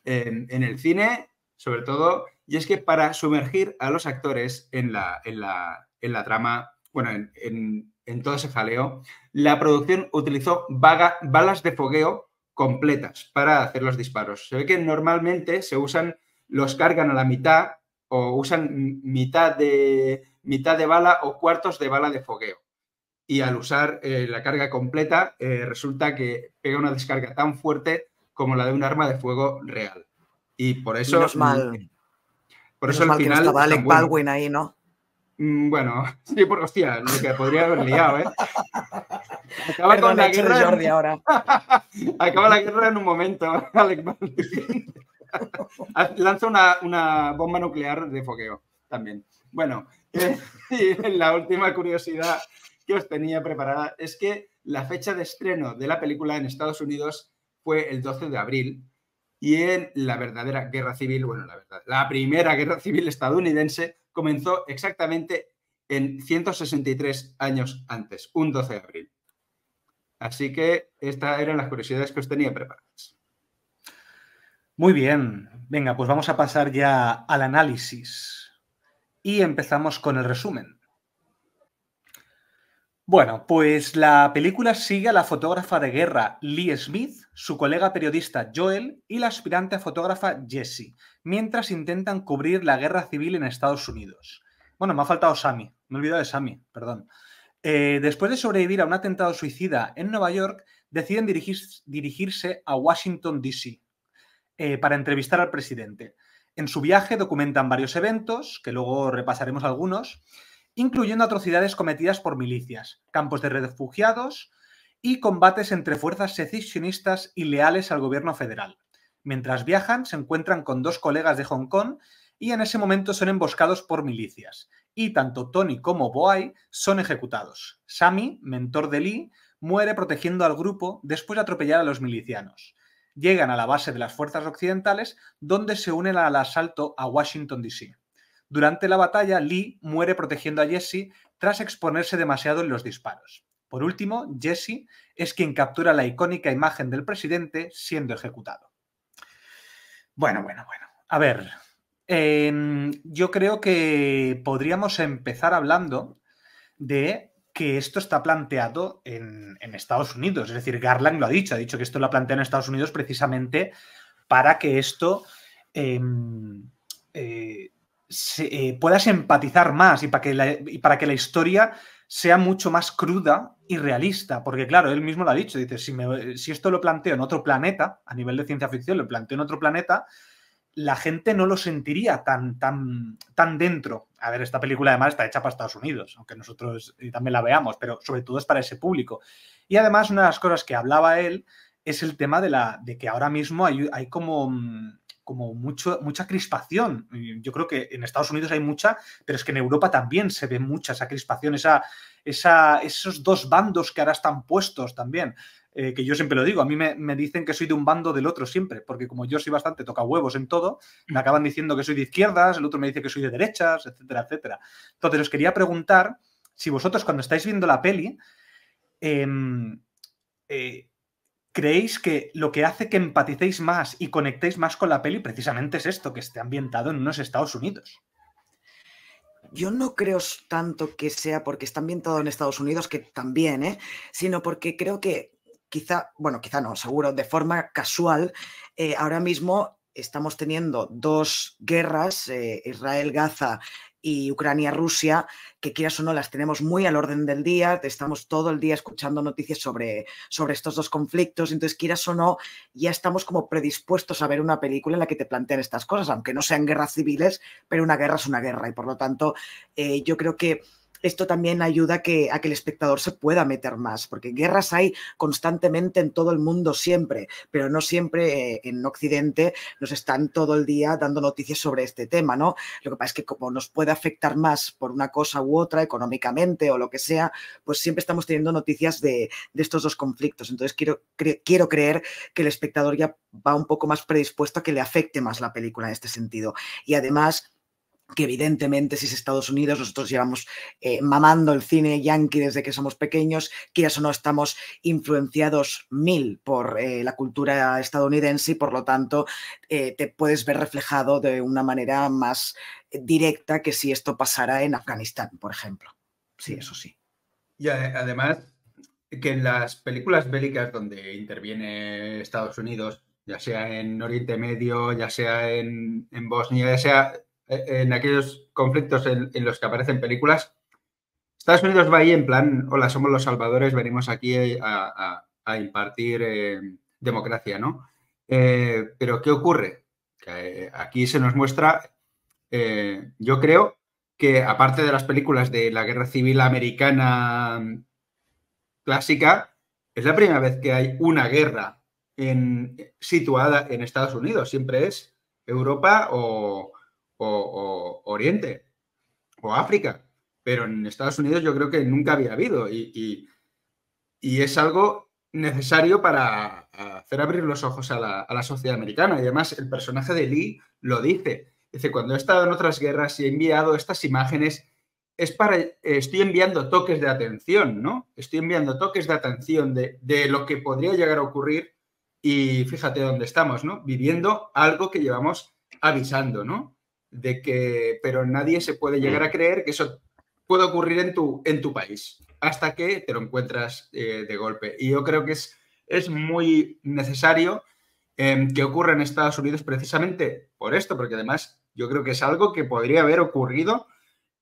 em, en, el cine, sobre todo, y es que para sumergir a los actores en en la, en la trama bueno, en, todo ese jaleo, la producción utilizó balas de fogueo completas para hacer los disparos. Se ve que normalmente se usan, los cargan a la mitad o usan mitad de, mitad de bala o cuartos de bala de fogueo. Y al usar eh, la carga completa, eh, resulta que pega una descarga tan fuerte como la de un arma de fuego real. Y por eso. Menos mal. Por eso al final. Que no Baldwin ahí, ¿no? Mm, bueno, [laughs] sí, por hostia, lo que podría haber liado, ¿eh? Acaba [laughs] la guerra. en un momento, [laughs] Alec Lanza una, bomba nuclear de foqueo también. Bueno, eh, y la última curiosidad que os tenía preparada es que la fecha de estreno de la película en Estados Unidos fue el 12 de abril y en la verdadera guerra civil, bueno, la, verdad, la primera guerra civil estadounidense comenzó exactamente en 163 años antes, un 12 de abril. Así que estas eran las curiosidades que os tenía preparadas. Muy bien, venga, pues vamos a pasar ya al análisis y empezamos con el resumen. Bueno, pues la película sigue a la fotógrafa de guerra Lee Smith, su colega periodista Joel y la aspirante fotógrafa Jessie, mientras intentan cubrir la guerra civil en Estados Unidos. Bueno, me ha faltado Sammy, me he olvidado de Sammy, perdón. Eh, después de sobrevivir a un atentado suicida en Nueva York, deciden dirigirse a Washington, D.C. Eh, para entrevistar al presidente. En su viaje documentan varios eventos, que luego repasaremos algunos, incluyendo atrocidades cometidas por milicias, campos de refugiados y combates entre fuerzas secesionistas y leales al gobierno federal. Mientras viajan, se encuentran con dos colegas de Hong Kong y en ese momento son emboscados por milicias. Y tanto Tony como Boai son ejecutados. Sammy, mentor de Lee, muere protegiendo al grupo después de atropellar a los milicianos. Llegan a la base de las fuerzas occidentales, donde se unen al asalto a Washington, D.C. Durante la batalla, Lee muere protegiendo a Jesse tras exponerse demasiado en los disparos. Por último, Jesse es quien captura la icónica imagen del presidente siendo ejecutado. Bueno, bueno, bueno. A ver, em, yo creo que podríamos empezar hablando de que esto está planteado en, Estados Unidos. Es decir, Garland lo ha dicho, ha dicho que esto lo plantea en Estados Unidos precisamente para que esto em, eh, eh, puedas empatizar más y para, que la, para que la historia sea mucho más cruda y realista, porque claro, él mismo lo ha dicho, dice, si, esto lo planteo en otro planeta, a nivel de ciencia ficción, lo planteo en otro planeta, la gente no lo sentiría tan, tan, tan dentro. A ver, esta película además está hecha para Estados Unidos, aunque nosotros también la veamos, pero sobre todo es para ese público. Y además una de las cosas que hablaba él es el tema de, la, de que ahora mismo hay, hay como mm, como mucha crispación. Yo creo que en Estados Unidos hay mucha, pero es que en Europa también se ve mucha esa crispación, esos dos bandos que ahora están puestos también. Eh, que yo siempre lo digo, a mí me, dicen que soy de un bando del otro siempre, porque como yo soy bastante toca huevos en todo, me mm. acaban diciendo que soy de izquierdas, el otro me dice que soy de derechas, etcétera, etcétera. Entonces os quería preguntar si vosotros cuando estáis viendo la peli, em, eh, creéis que lo que hace que empaticéis más y conectéis más con la peli precisamente es esto, que esté ambientado en unos Estados Unidos. Yo no creo tanto que sea porque está ambientado en Estados Unidos, que también, ¿eh? sino porque creo que quizá, bueno, quizá no, seguro, de forma casual, eh, ahora mismo estamos teniendo dos guerras, eh, Israel-Gaza y Ucrania-Rusia, que quieras o no, las tenemos muy al orden del día, estamos todo el día escuchando noticias sobre, sobre estos dos conflictos, entonces quieras o no, ya estamos como predispuestos a ver una película en la que te plantean estas cosas, aunque no sean guerras civiles, pero una guerra es una guerra y por lo tanto eh, yo creo que esto también ayuda a que, el espectador se pueda meter más, porque guerras hay constantemente en todo el mundo siempre, pero no siempre eh, en Occidente nos están todo el día dando noticias sobre este tema, ¿no? Lo que pasa es que como nos puede afectar más por una cosa u otra, económicamente o lo que sea, pues siempre estamos teniendo noticias de, estos dos conflictos. Entonces quiero, quiero creer que el espectador ya va un poco más predispuesto a que le afecte más la película en este sentido. Y además, que evidentemente si es Estados Unidos, nosotros llevamos eh, mamando el cine yankee desde que somos pequeños, quieras o no estamos influenciados mil por eh, la cultura estadounidense y por lo tanto eh, te puedes ver reflejado de una manera más directa que si esto pasara en Afganistán, por ejemplo. Sí, eso sí. Y además que en las películas bélicas donde interviene Estados Unidos, ya sea en Oriente Medio, ya sea en, en Bosnia, ya sea eh, en aquellos conflictos en, los que aparecen películas, Estados Unidos va ahí en plan, hola, somos los salvadores, venimos aquí a, impartir eh, democracia, ¿no? Eh, pero ¿qué ocurre? aquí se nos muestra, yo creo que aparte de las películas de la guerra civil americana mm, clásica, es la primera vez que hay una guerra situada en Estados Unidos, siempre es Europa o, o, Oriente o África, pero en Estados Unidos yo creo que nunca había habido y, y, es algo necesario para hacer abrir los ojos a la, sociedad americana. Y además el personaje de Lee lo dice. Dice, cuando he estado en otras guerras y he enviado estas imágenes, es para, estoy enviando toques de atención, ¿no? Estoy enviando toques de atención de, de lo que podría llegar a ocurrir y fíjate dónde estamos, ¿no? Viviendo algo que llevamos avisando, ¿no? de que, pero nadie se puede llegar a creer que eso puede ocurrir en tu, en tu país, hasta que te lo encuentras eh, de golpe. Y yo creo que es, es muy necesario em, que ocurra en Estados Unidos precisamente por esto, porque además yo creo que es algo que podría haber ocurrido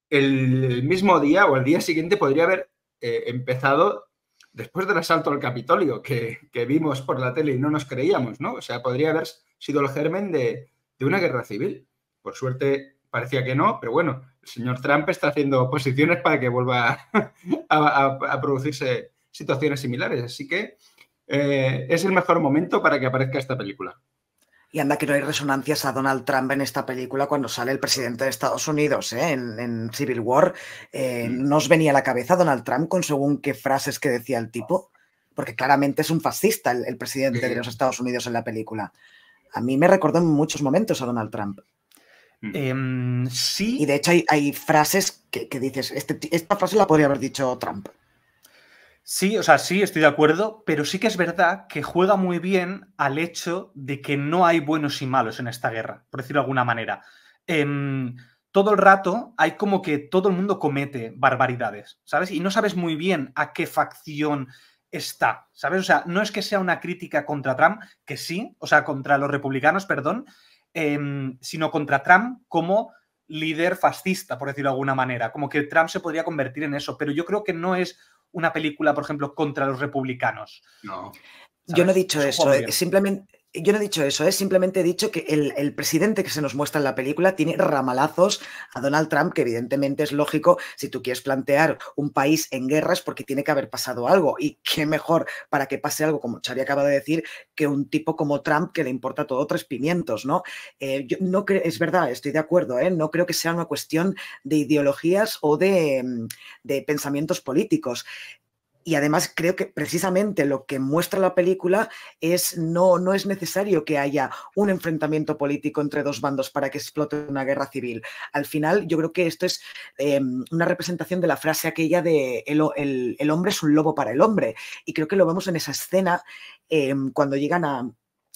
el, mismo día o el día siguiente, podría haber eh, empezado después del asalto al Capitolio que, vimos por la tele y no nos creíamos, ¿no? O sea, podría haber sido el germen de, de una guerra civil. Por suerte parecía que no, pero bueno, el señor Trump está haciendo posiciones para que vuelva [laughs] a, producirse situaciones similares. Así que eh, es el mejor momento para que aparezca esta película. Y anda que no hay resonancias a Donald Trump en esta película cuando sale el presidente de Estados Unidos ¿eh? en, Civil War. Eh, ¿No os venía a la cabeza Donald Trump con según qué frases que decía el tipo? Porque claramente es un fascista el, el presidente de los Estados Unidos en la película. A mí me recordó en muchos momentos a Donald Trump. Mm. Em, sí. Y de hecho hay, frases que, dices, este esta frase la podría haber dicho Trump. Sí, o sea, sí, estoy de acuerdo, pero sí que es verdad que juega muy bien al hecho de que no hay buenos y malos en esta guerra, por decirlo de alguna manera. Em, todo el rato hay como que todo el mundo comete barbaridades, ¿sabes? Y no sabes muy bien a qué facción está, ¿sabes? O sea, no es que sea una crítica contra Trump, que sí, o sea, contra los republicanos, perdón, Em, sino contra Trump como líder fascista, por decirlo de alguna manera, como que Trump se podría convertir en eso, pero yo creo que no es una película, por ejemplo, contra los republicanos. No. Yo no he dicho eso. Eh, simplemente eh, yo no he dicho eso, eh, simplemente he dicho que el, presidente que se nos muestra en la película tiene ramalazos a Donald Trump, que evidentemente es lógico si tú quieres plantear un país en guerras porque tiene que haber pasado algo. Y qué mejor para que pase algo, como había acaba de decir, que un tipo como Trump que le importa todo tres pimientos, ¿no? Eh, yo no es verdad, estoy de acuerdo, no creo que sea una cuestión de ideologías o de, mm, de pensamientos políticos y además creo que precisamente lo que muestra la película es no, no es necesario que haya un enfrentamiento político entre dos bandos para que explote una guerra civil. Al final yo creo que esto es em, una representación de la frase aquella de el, el, hombre es un lobo para el hombre y creo que lo vemos en esa escena em, cuando llegan a,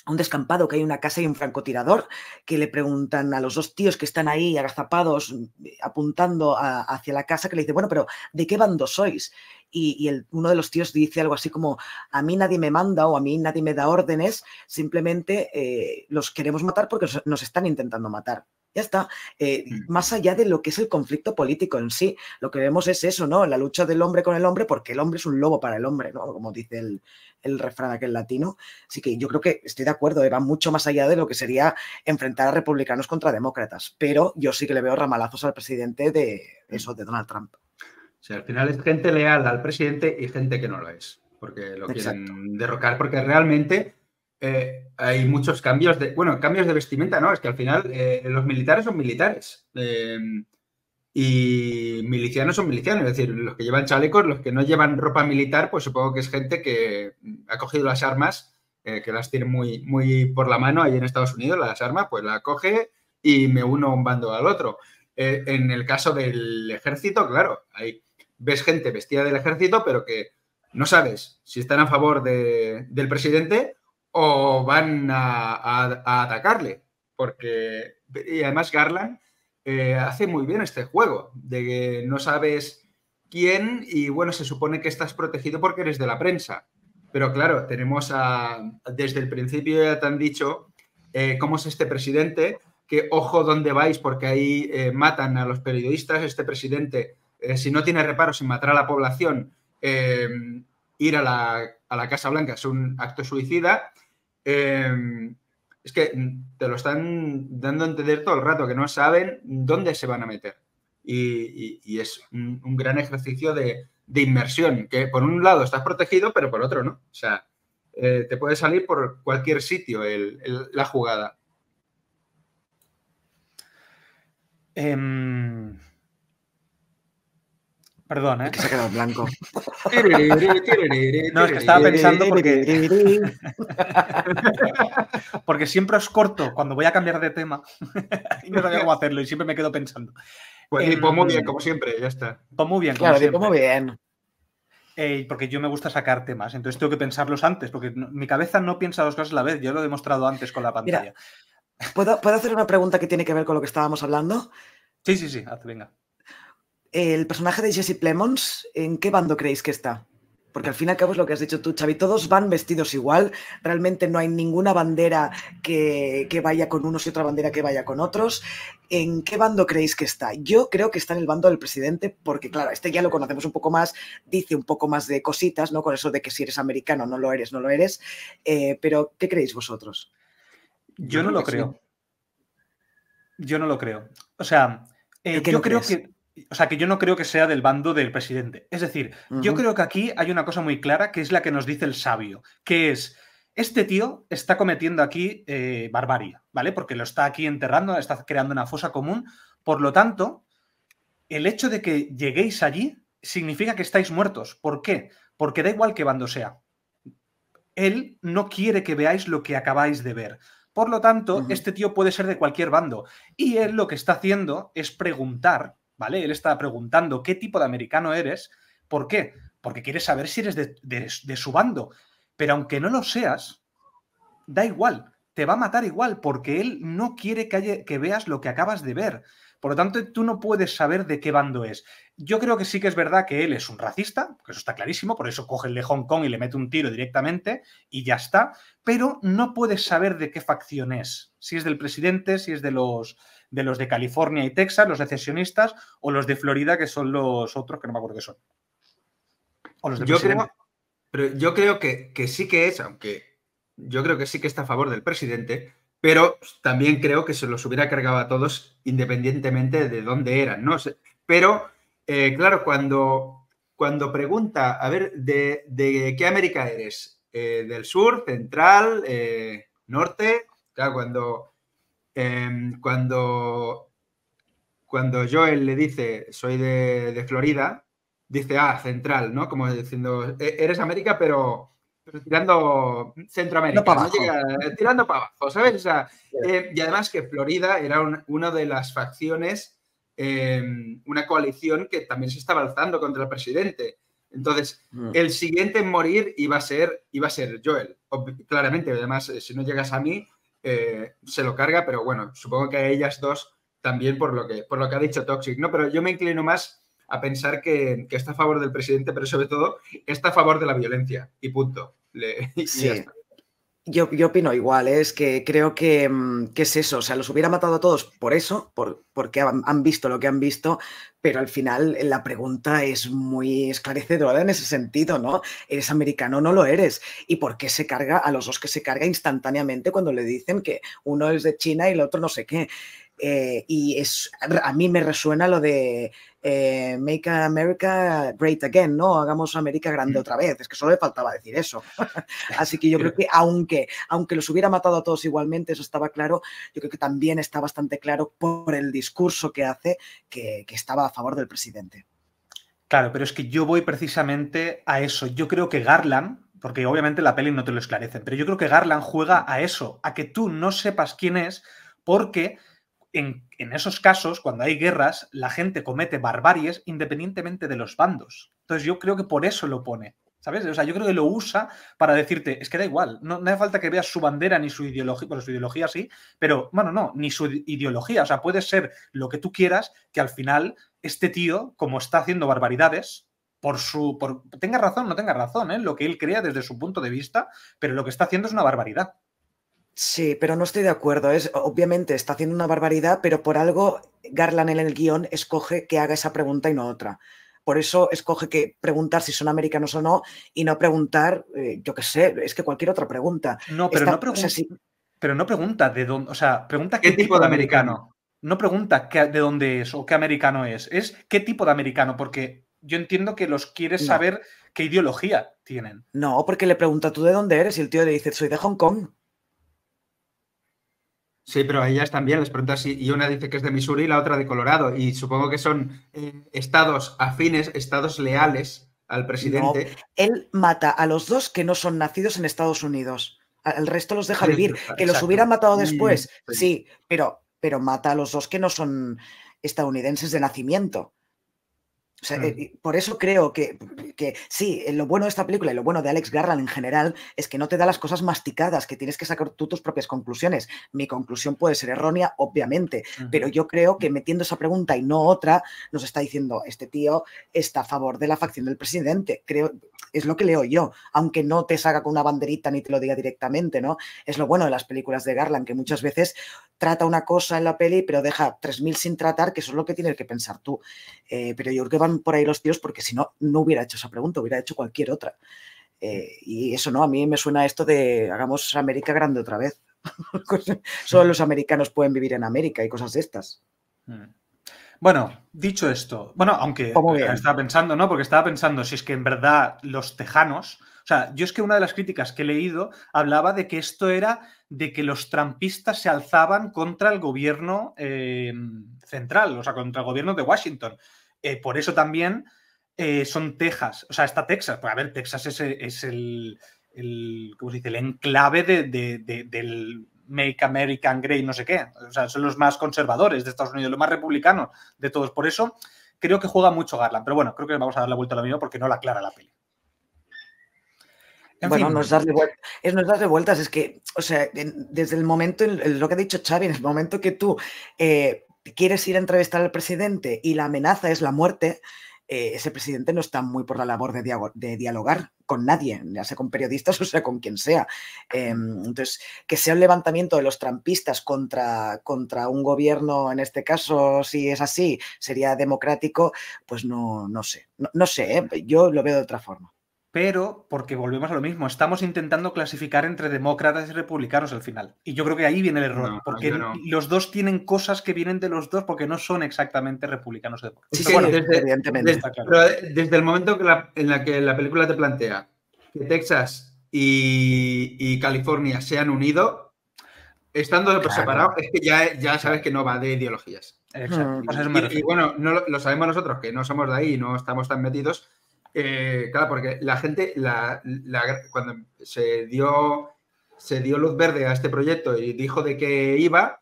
un descampado que hay una casa y un francotirador, que le preguntan a los dos tíos que están ahí agazapados mm, apuntando hacia la casa, que le dice, bueno, pero ¿de qué bando sois? y, uno de los tíos dice algo así como, a mí nadie me manda o a mí nadie me da órdenes, simplemente eh, los queremos matar porque nos están intentando matar. Ya está. Eh, mm. Más allá de lo que es el conflicto político en sí, lo que vemos es eso, ¿no? La lucha del hombre con el hombre, porque el hombre es un lobo para el hombre, ¿no? Como dice el, refrán aquel latino. Así que yo creo que estoy de acuerdo, va mucho más allá de lo que sería enfrentar a republicanos contra demócratas. Pero yo sí que le veo ramalazos al presidente de mm. eso, de Donald Trump. O sea, al final es gente leal al presidente y gente que no lo es, porque lo quieren derrocar, porque realmente eh, hay muchos cambios de, bueno, cambios de vestimenta, ¿no? Es que al final eh, los militares son militares em, y milicianos son milicianos, es decir, los que llevan chalecos, los que no llevan ropa militar, pues supongo que es gente que mm, ha cogido las armas, eh, que las tiene muy, muy por la mano ahí en Estados Unidos, las armas, pues la coge y me uno un bando al otro. en el caso del ejército, claro, hay ves gente vestida del ejército, pero que no sabes si están a favor del presidente o van a, atacarle. Porque, y además Garland eh, hace muy bien este juego, de que no sabes quién y bueno, se supone que estás protegido porque eres de la prensa. Pero claro, tenemos a, desde el principio ya te han dicho eh, cómo es este presidente, que ojo dónde vais porque ahí eh, matan a los periodistas, este presidente eh, si no tiene reparos en matar a la población, eh, ir a la, Casa Blanca es un acto suicida. Eh, es que te lo están dando a entender todo el rato, que no saben dónde se van a meter. Y, es un, gran ejercicio de, inmersión, que por un lado estás protegido, pero por otro no. O sea, te puede salir por cualquier sitio la jugada. Em, Perdón, ¿eh? que se ha quedado blanco. [laughs] no, es que estaba pensando [laughs] porque... siempre os corto cuando voy a cambiar de tema [laughs] y no sabía cómo hacerlo y siempre me quedo pensando. Pues eh, muy bien, em, como siempre, ya está. Pues muy bien, como claro, pues bien. porque yo me gusta sacar temas, entonces tengo que pensarlos antes, porque mi cabeza no piensa dos cosas a la vez, yo lo he demostrado antes con la pantalla. ¿puedo, ¿Puedo hacer una pregunta que tiene que ver con lo que estábamos hablando? Sí, sí, sí, haz, venga el personaje de Jesse Plemons, ¿en qué bando creéis que está? Porque al fin y al cabo es lo que has dicho tú, Xavi, todos van vestidos igual, realmente no hay ninguna bandera que, vaya con unos y otra bandera que vaya con otros. ¿En qué bando creéis que está? Yo creo que está en el bando del presidente, porque claro, este ya lo conocemos un poco más, dice un poco más de cositas, ¿no? Con eso de que si eres americano, no lo eres, no lo eres. Eh, pero, ¿qué creéis vosotros? Yo, no lo creo. Yo no lo creo. O sea, eh, yo creo que o sea, que yo no creo que sea del bando del presidente. Es decir, yo creo que aquí hay una cosa muy clara que es la que nos dice el sabio, que es, este tío está cometiendo aquí eh, barbarie, ¿vale? Porque lo está aquí enterrando, está creando una fosa común. Por lo tanto, el hecho de que lleguéis allí significa que estáis muertos. ¿Por qué? Porque da igual qué bando sea. Él no quiere que veáis lo que acabáis de ver. Por lo tanto, este tío puede ser de cualquier bando. Y él lo que está haciendo es preguntar ¿vale? Él está preguntando qué tipo de americano eres. ¿Por qué? Porque quiere saber si eres de, su bando. Pero aunque no lo seas, da igual, te va a matar igual, porque él no quiere que, que veas lo que acabas de ver. Por lo tanto, tú no puedes saber de qué bando es. Yo creo que sí que es verdad que él es un racista, que eso está clarísimo, por eso coge el de Hong Kong y le mete un tiro directamente y ya está, pero no puedes saber de qué facción es, si es del presidente, si es de los de los de California y Texas, los decesionistas, o los de Florida, que son los otros que no me acuerdo qué son. yo creo, pero yo creo que, sí que es, aunque yo creo que sí que está a favor del presidente, pero también creo que se los hubiera cargado a todos independientemente de dónde eran, ¿no? Pero, eh, claro, cuando, cuando pregunta, a ver, ¿de, qué América eres? Eh, ¿Del sur, central, eh, norte? Claro, cuando Em, cuando, cuando Joel le dice, soy de, Florida, dice, ah, central, ¿no? Como diciendo, e, eres América, pero, tirando Centroamérica, tirando para abajo, ¿sabes? Eh, y además que Florida era una de las facciones, em, una coalición que también se estaba alzando contra el presidente. Entonces, mm. el siguiente en morir iba a ser, iba a ser Joel. claramente, además, eh, si no llegas a mí, eh, se lo carga, pero bueno, supongo que a ellas dos también por lo que, por lo que ha dicho Toxic, ¿no? Pero yo me inclino más a pensar que, está a favor del presidente, pero sobre todo está a favor de la violencia y punto. Le, [laughs] Yo, opino igual, ¿eh? es que creo mm, que, es eso, o sea, los hubiera matado a todos por eso, por, porque han, visto lo que han visto, pero al final la pregunta es muy esclarecedora en ese sentido, ¿no? ¿Eres americano no lo eres? ¿Y por qué se carga a los dos que se carga instantáneamente cuando le dicen que uno es de China y el otro no sé qué? Eh, y es, a mí me resuena lo de eh, Make America Great Again, ¿no? Hagamos América grande mm. otra vez. Es que solo le faltaba decir eso. [laughs] Así que yo creo [laughs] que aunque, aunque los hubiera matado a todos igualmente, eso estaba claro, yo creo que también está bastante claro por el discurso que hace que, estaba a favor del presidente. Claro, pero es que yo voy precisamente a eso. Yo creo que Garland, porque obviamente la peli no te lo esclarece, pero yo creo que Garland juega a eso, a que tú no sepas quién es, porque en, esos casos, cuando hay guerras, la gente comete barbaries independientemente de los bandos. Entonces yo creo que por eso lo pone. ¿Sabes? O sea, yo creo que lo usa para decirte, es que da igual, no, hace falta que veas su bandera ni su ideología, por su ideología sí, pero bueno, no, ni su ideología, o sea, puede ser lo que tú quieras, que al final este tío, como está haciendo barbaridades, por su, por, tenga razón, no tenga razón, ¿eh? lo que él crea desde su punto de vista, pero lo que está haciendo es una barbaridad. Sí, pero no estoy de acuerdo. Es, obviamente está haciendo una barbaridad, pero por algo Garland en el guión escoge que haga esa pregunta y no otra. Por eso escoge que preguntar si son americanos o no y no preguntar, eh, yo qué sé, es que cualquier otra pregunta. No, pero, no, pero no pregunta de dónde, o sea, pregunta qué, tipo de americano? No pregunta de dónde es o qué americano es, es qué tipo de americano, porque yo entiendo que los quieres saber qué ideología tienen. No, porque le pregunta tú de dónde eres y el tío le dice, soy de Hong Kong. Sí, pero a ellas también les preguntas si y una dice que es de Missouri y la otra de Colorado. Y supongo que son eh, estados afines, estados leales al presidente. él mata a los dos que no son nacidos en Estados Unidos. El resto los deja vivir. que los hubiera matado mm, después, sí, sí, pero, pero mata a los dos que no son estadounidenses de nacimiento. Eh, por eso creo que, sí, eh, lo bueno de esta película y lo bueno de Alex Garland en general es que no te da las cosas masticadas, que tienes que sacar tú tus propias conclusiones. Mi conclusión puede ser errónea, obviamente, pero yo creo que metiendo esa pregunta y no otra, nos está diciendo, este tío está a favor de la facción del presidente. Creo, es lo que leo yo, aunque no te salga con una banderita ni te lo diga directamente, ¿no? Es lo bueno de las películas de Garland, que muchas veces trata una cosa en la peli, pero deja 3.000 sin tratar, que eso es lo que tienes que pensar tú. Eh, pero yo creo que van por ahí los tíos porque si no, no hubiera hecho esa pregunta, hubiera hecho cualquier otra. Eh, y eso no, a mí me suena esto de hagamos América grande otra vez. [laughs] Solo los americanos pueden vivir en América y cosas de estas. Mm. Bueno, dicho esto, bueno, aunque eh, estaba pensando, ¿no? Porque estaba pensando si es que en verdad los tejanos, o sea, yo es que una de las críticas que he leído hablaba de que esto era de que los trampistas se alzaban contra el gobierno eh, central, o sea, contra el gobierno de Washington. Eh, por eso también eh, son Texas, o sea, está Texas, pues a ver, Texas es, el, el, dice? el enclave del Make American Great, no sé qué, o sea, son los más conservadores de Estados Unidos, los más republicanos de todos, por eso creo que juega mucho Garland, pero bueno, creo que vamos a dar la vuelta a lo mismo porque no la aclara la peli. bueno, Nos das de es vueltas, es que, o sea, desde el momento, lo que ha dicho Xavi, en el momento que tú eh, quieres ir a entrevistar al presidente y la amenaza es la muerte, eh, ese presidente no está muy por la labor de, dialogar con nadie, ya sea con periodistas [laughs] o sea con quien sea. Em, entonces, que sea un levantamiento de los trampistas contra, contra un gobierno, en este caso, si es así, sería democrático, pues no, no sé, no, sé, ¿eh? yo lo veo de otra forma pero porque volvemos a lo mismo, estamos intentando clasificar entre demócratas y republicanos al final. Y yo creo que ahí viene el error, porque los dos tienen cosas que vienen de los dos porque no son exactamente republicanos de demócratas. Sí, desde, evidentemente. pero eh, desde el momento en la que la película te plantea que Texas y, California se han unido, estando separados, es que ya, ya sabes que no va de ideologías. Exacto. Mm. Y, bueno, lo sabemos nosotros, que no somos de ahí y no estamos tan metidos, eh, claro, porque la gente, la, cuando se dio, se dio luz verde a este proyecto y dijo de que iba,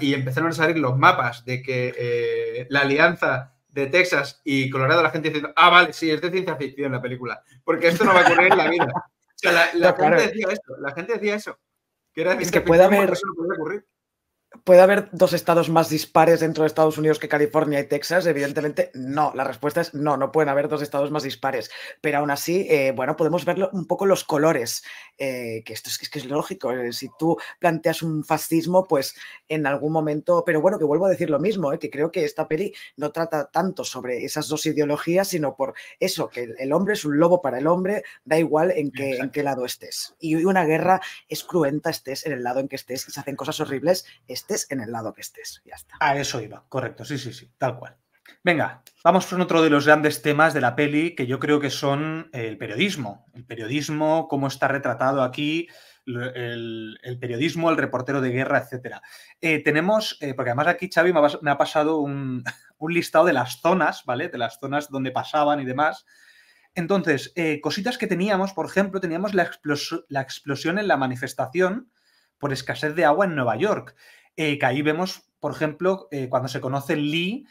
y empezaron a salir los mapas de que eh, la alianza de Texas y Colorado, la gente diciendo, ah, vale, sí, es de ciencia ficción la película, porque esto no va a ocurrir en la vida. la, gente decía eso, la gente decía eso. Que es que puede haber... No puede ocurrir. ¿Puede haber dos estados más dispares dentro de Estados Unidos que California y Texas? Evidentemente, no. La respuesta es no, no pueden haber dos estados más dispares. Pero aún así, eh, bueno, podemos ver un poco los colores, eh, que esto es, que es lógico. Eh, si tú planteas un fascismo, pues en algún momento, pero bueno, que vuelvo a decir lo mismo, que creo que esta peli no trata tanto sobre esas dos ideologías, sino por eso, que el, hombre es un lobo para el hombre, da igual en qué, en qué lado estés. Y una guerra es cruenta, estés en el lado en que estés, y se hacen cosas horribles estés en el lado que estés. Ya está. A eso iba, correcto, sí, sí, sí, tal cual. Venga, vamos con otro de los grandes temas de la peli que yo creo que son el periodismo. El periodismo, cómo está retratado aquí, el, periodismo, el reportero de guerra, etc. Eh, tenemos, eh, porque además aquí Xavi me ha, pasado [laughs] un, listado de las zonas, ¿vale? De las zonas donde pasaban y demás. Entonces, eh, cositas que teníamos, por ejemplo, teníamos la explosión en la manifestación por escasez de agua en Nueva York. Eh, que ahí vemos, por ejemplo, eh, cuando se conoce Lee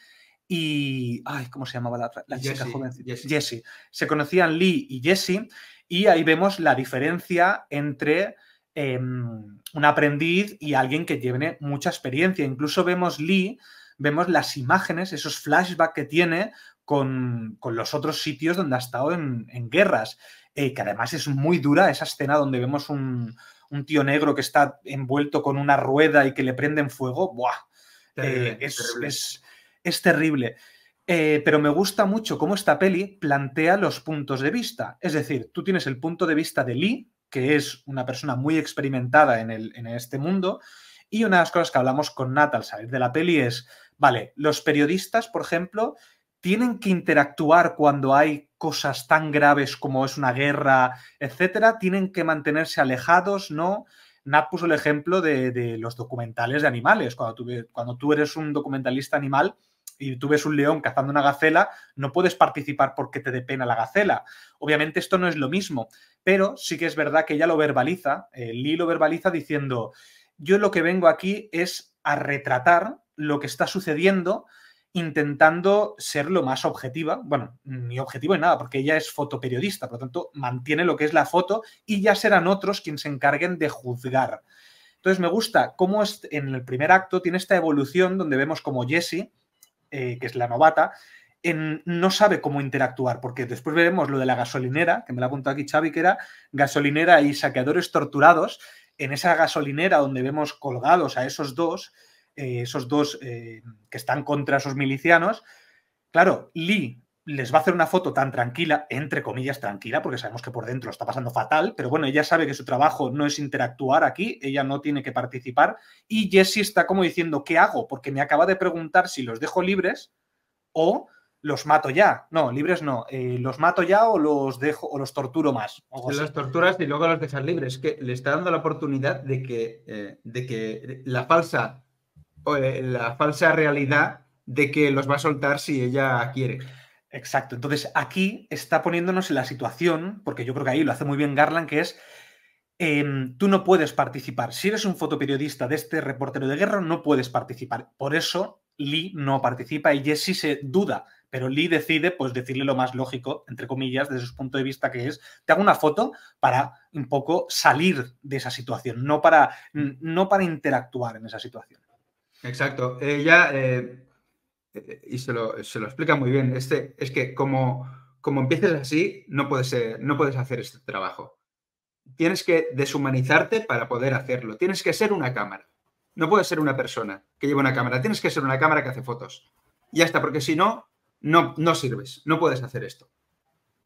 y... Ay, ¿cómo se llamaba la, chica joven? Jesse. Se conocían Lee y Jessie y ahí vemos la diferencia entre em, un aprendiz y alguien que tiene mucha experiencia. Incluso vemos Lee, vemos las imágenes, esos flashbacks que tiene con, los otros sitios donde ha estado en, guerras. Eh, que además es muy dura esa escena donde vemos un, un tío negro que está envuelto con una rueda y que le prenden fuego, ¡buah! Eh, es, terrible. Eh, pero me gusta mucho cómo esta peli plantea los puntos de vista. Es decir, tú tienes el punto de vista de Lee, que es una persona muy experimentada en, en este mundo, y una de las cosas que hablamos con Natal, al salir de la peli es, vale, los periodistas, por ejemplo, tienen que interactuar cuando hay cosas tan graves como es una guerra, etcétera, tienen que mantenerse alejados, ¿no? Nat puso el ejemplo de, los documentales de animales. Cuando tú, eres un documentalista animal, y tú ves un león cazando una gacela, no puedes participar porque te dé pena la gacela. Obviamente esto no es lo mismo, pero sí que es verdad que ella lo verbaliza, Lee lo verbaliza diciendo, yo lo que vengo aquí es a retratar lo que está sucediendo intentando ser lo más objetiva, bueno, ni objetivo ni nada, porque ella es fotoperiodista, por lo tanto, mantiene lo que es la foto y ya serán otros quienes se encarguen de juzgar. Entonces, me gusta cómo en el primer acto tiene esta evolución donde vemos como Jessie, eh, que es la novata, no sabe cómo interactuar, porque después veremos lo de la gasolinera, que me la apuntado aquí Xavi, que era gasolinera y saqueadores torturados, en esa gasolinera donde vemos colgados a esos dos, eh, esos dos eh, que están contra esos milicianos. Claro, Lee les va a hacer una foto tan tranquila, entre comillas tranquila, porque sabemos que por dentro lo está pasando fatal, pero bueno, ella sabe que su trabajo no es interactuar aquí, ella no tiene que participar, y Jesse está como diciendo, ¿qué hago? Porque me acaba de preguntar si los dejo libres o los mato ya. No, libres no, eh, los mato ya o los dejo o los torturo más. O los torturas y luego los dejas libres, que le está dando la oportunidad de que, de que la falsa eh, la falsa realidad de que los va a soltar si ella quiere. Exacto. Entonces aquí está poniéndonos en la situación, porque yo creo que ahí lo hace muy bien Garland, que es em, tú no puedes participar. Si eres un fotoperiodista de este reportero de guerra, no puedes participar. Por eso Lee no participa y Jesse se duda, pero Lee decide pues decirle lo más lógico, entre comillas, desde su punto de vista, que es, te hago una foto para un poco salir de esa situación, no para, no para interactuar en esa situación. Exacto. Ella eh, eh, eh, y se lo, se lo, explica muy bien. Este, es que como, como empieces así, no puedes, no puedes hacer este trabajo. Tienes que deshumanizarte para poder hacerlo. Tienes que ser una cámara. No puedes ser una persona que lleva una cámara. Tienes que ser una cámara que hace fotos. Ya está, porque si no, no, no sirves. No puedes hacer esto.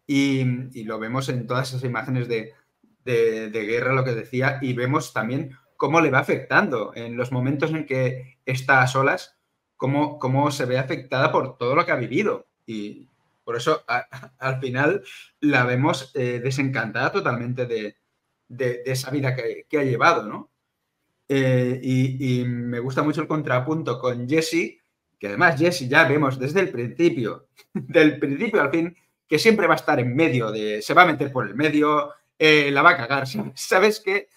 Y, y lo vemos en todas esas imágenes de, de, de guerra, lo que decía, y vemos también cómo le va afectando en los momentos en que está a solas, cómo, cómo se ve afectada por todo lo que ha vivido. Y por eso al final la vemos eh, desencantada totalmente de, de, esa vida que, que ha llevado, ¿no? Eh, y, me gusta mucho el contrapunto con Jesse, que además Jesse ya vemos desde el principio, [laughs] del principio al fin, que siempre va a estar en medio, de, se va a meter por el medio, eh, la va a cagar, [laughs] ¿sabes? qué?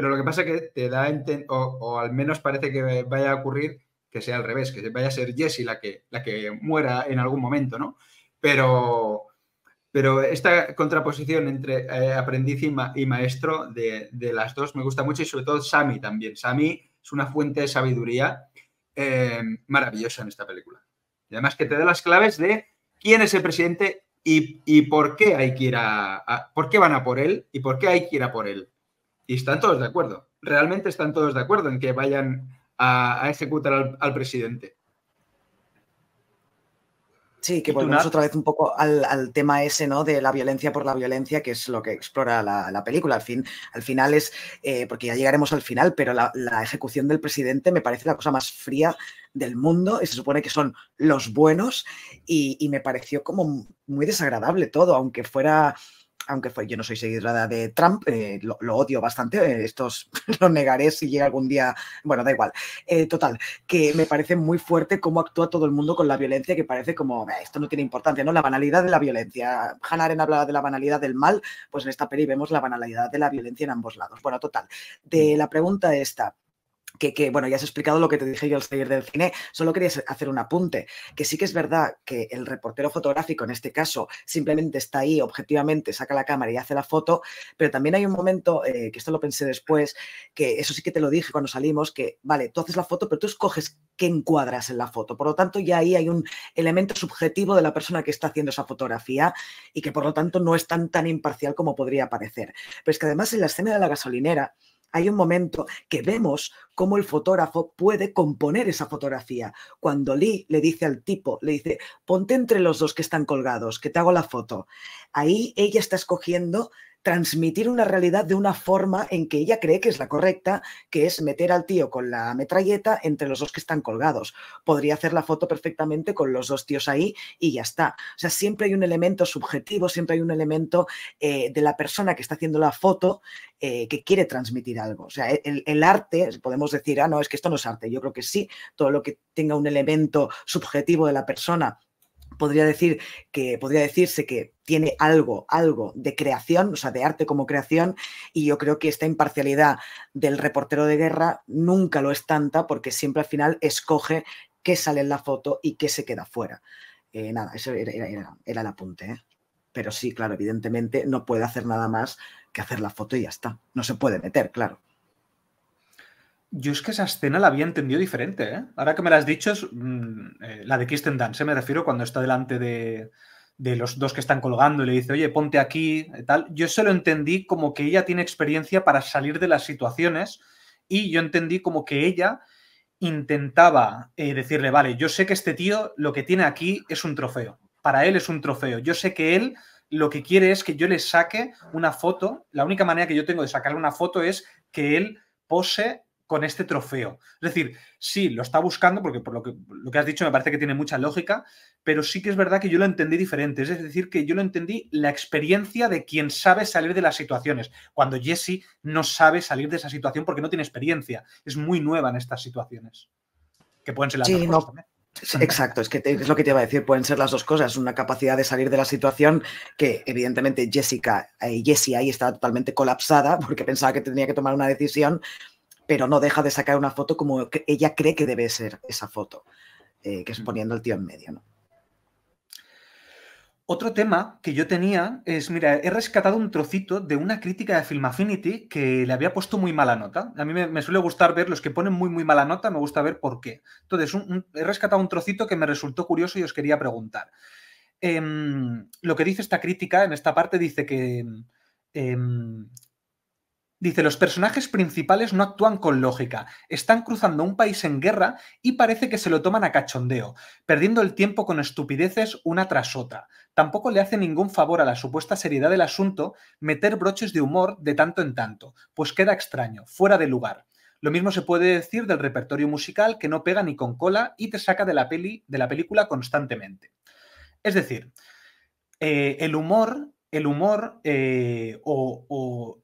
pero lo que pasa es que te da, o, al menos parece que vaya a ocurrir que sea al revés, que vaya a ser Jessie la que, la que muera en algún momento, ¿no? Pero, pero esta contraposición entre eh, aprendiz y, maestro de, las dos me gusta mucho y sobre todo Sammy también. Sammy es una fuente de sabiduría eh, maravillosa en esta película. Y además que te da las claves de quién es el presidente y, y por qué hay que ir a, por qué van a por él y por qué hay que ir a por él y están todos de acuerdo. Realmente están todos de acuerdo en que vayan a, ejecutar al, presidente. Sí, que volvemos otra vez un poco al, tema ese, ¿no? De la violencia por la violencia, que es lo que explora la, película. Al, fin, al final es, eh, porque ya llegaremos al final, pero la, ejecución del presidente me parece la cosa más fría del mundo y se supone que son los buenos y, me pareció como muy desagradable todo, aunque fuera aunque fue, yo no soy seguidora de Trump, eh, lo, odio bastante, eh, estos [laughs] lo negaré si llega algún día, bueno, da igual. Eh, total, que me parece muy fuerte cómo actúa todo el mundo con la violencia, que parece como, esto no tiene importancia, ¿no? La banalidad de la violencia. Hannah Arendt hablaba de la banalidad del mal, pues en esta peli vemos la banalidad de la violencia en ambos lados. Bueno, total, de la pregunta esta, que, bueno, ya has explicado lo que te dije yo al salir del cine, solo quería hacer un apunte, que sí que es verdad que el reportero fotográfico en este caso simplemente está ahí objetivamente, saca la cámara y hace la foto, pero también hay un momento, eh, que esto lo pensé después, que eso sí que te lo dije cuando salimos, que vale, tú haces la foto, pero tú escoges qué encuadras en la foto, por lo tanto ya ahí hay un elemento subjetivo de la persona que está haciendo esa fotografía y que por lo tanto no es tan, tan imparcial como podría parecer. Pero es que además en la escena de la gasolinera, hay un momento que vemos cómo el fotógrafo puede componer esa fotografía. Cuando Lee le dice al tipo, le dice, ponte entre los dos que están colgados, que te hago la foto. Ahí ella está escogiendo transmitir una realidad de una forma en que ella cree que es la correcta, que es meter al tío con la metralleta entre los dos que están colgados. Podría hacer la foto perfectamente con los dos tíos ahí y ya está. O sea, siempre hay un elemento subjetivo, siempre hay un elemento eh, de la persona que está haciendo la foto eh, que quiere transmitir algo. O sea, e-, el, el arte, podemos decir, ah, no, es que esto no es arte. Yo creo que sí, todo lo que tenga un elemento subjetivo de la persona podría decir que podría decirse que tiene algo, algo de creación, o sea, de arte como creación, y yo creo que esta imparcialidad del reportero de guerra nunca lo es tanta porque siempre al final escoge qué sale en la foto y qué se queda fuera. Eh, nada, eso era, era el apunte. ¿eh? Pero sí, claro, evidentemente no puede hacer nada más que hacer la foto y ya está. No se puede meter, claro. Yo es que esa escena la había entendido diferente, ¿eh? Ahora que me la has dicho, es, mm, eh, la de Kirsten Dance, ¿eh? me refiero, cuando está delante de, los dos que están colgando y le dice, oye, ponte aquí, tal. Yo se lo entendí como que ella tiene experiencia para salir de las situaciones y yo entendí como que ella intentaba decirle, vale, yo sé que este tío lo que tiene aquí es un trofeo. Para él es un trofeo. Yo sé que él lo que quiere es que yo le saque una foto. La única manera que yo tengo de sacarle una foto es que él pose con este trofeo. Es decir, sí, lo está buscando, porque por lo que, lo que has dicho me parece que tiene mucha lógica, pero sí que es verdad que yo lo entendí diferente. Es decir, que yo lo entendí la experiencia de quien sabe salir de las situaciones, cuando Jesse no sabe salir de esa situación porque no tiene experiencia. Es muy nueva en estas situaciones, que pueden ser las sí, Exacto, es que lo que te iba a decir, pueden ser las dos cosas, una capacidad de salir de la situación que evidentemente Jessica, eh, Jessie ahí estaba totalmente colapsada porque pensaba que tenía que tomar una decisión, pero no deja de sacar una foto como ella cree que debe ser esa foto, eh, que es poniendo el tío en medio. Otro tema que yo tenía es, mira, he rescatado un trocito de una crítica de Film Affinity que le había puesto muy mala nota. A mí me, suele gustar ver los que ponen muy, muy mala nota, me gusta ver por qué. Entonces, he rescatado un trocito que me resultó curioso y os quería preguntar. Em, lo que dice esta crítica en esta parte dice que em, em, Dice, los personajes principales no actúan con lógica, están cruzando un país en guerra y parece que se lo toman a cachondeo, perdiendo el tiempo con estupideces una tras otra. Tampoco le hace ningún favor a la supuesta seriedad del asunto meter broches de humor de tanto en tanto, pues queda extraño, fuera de lugar. Lo mismo se puede decir del repertorio musical que no pega ni con cola y te saca de la, peli, de la película constantemente. Es decir, eh, el humor, el humor eh, o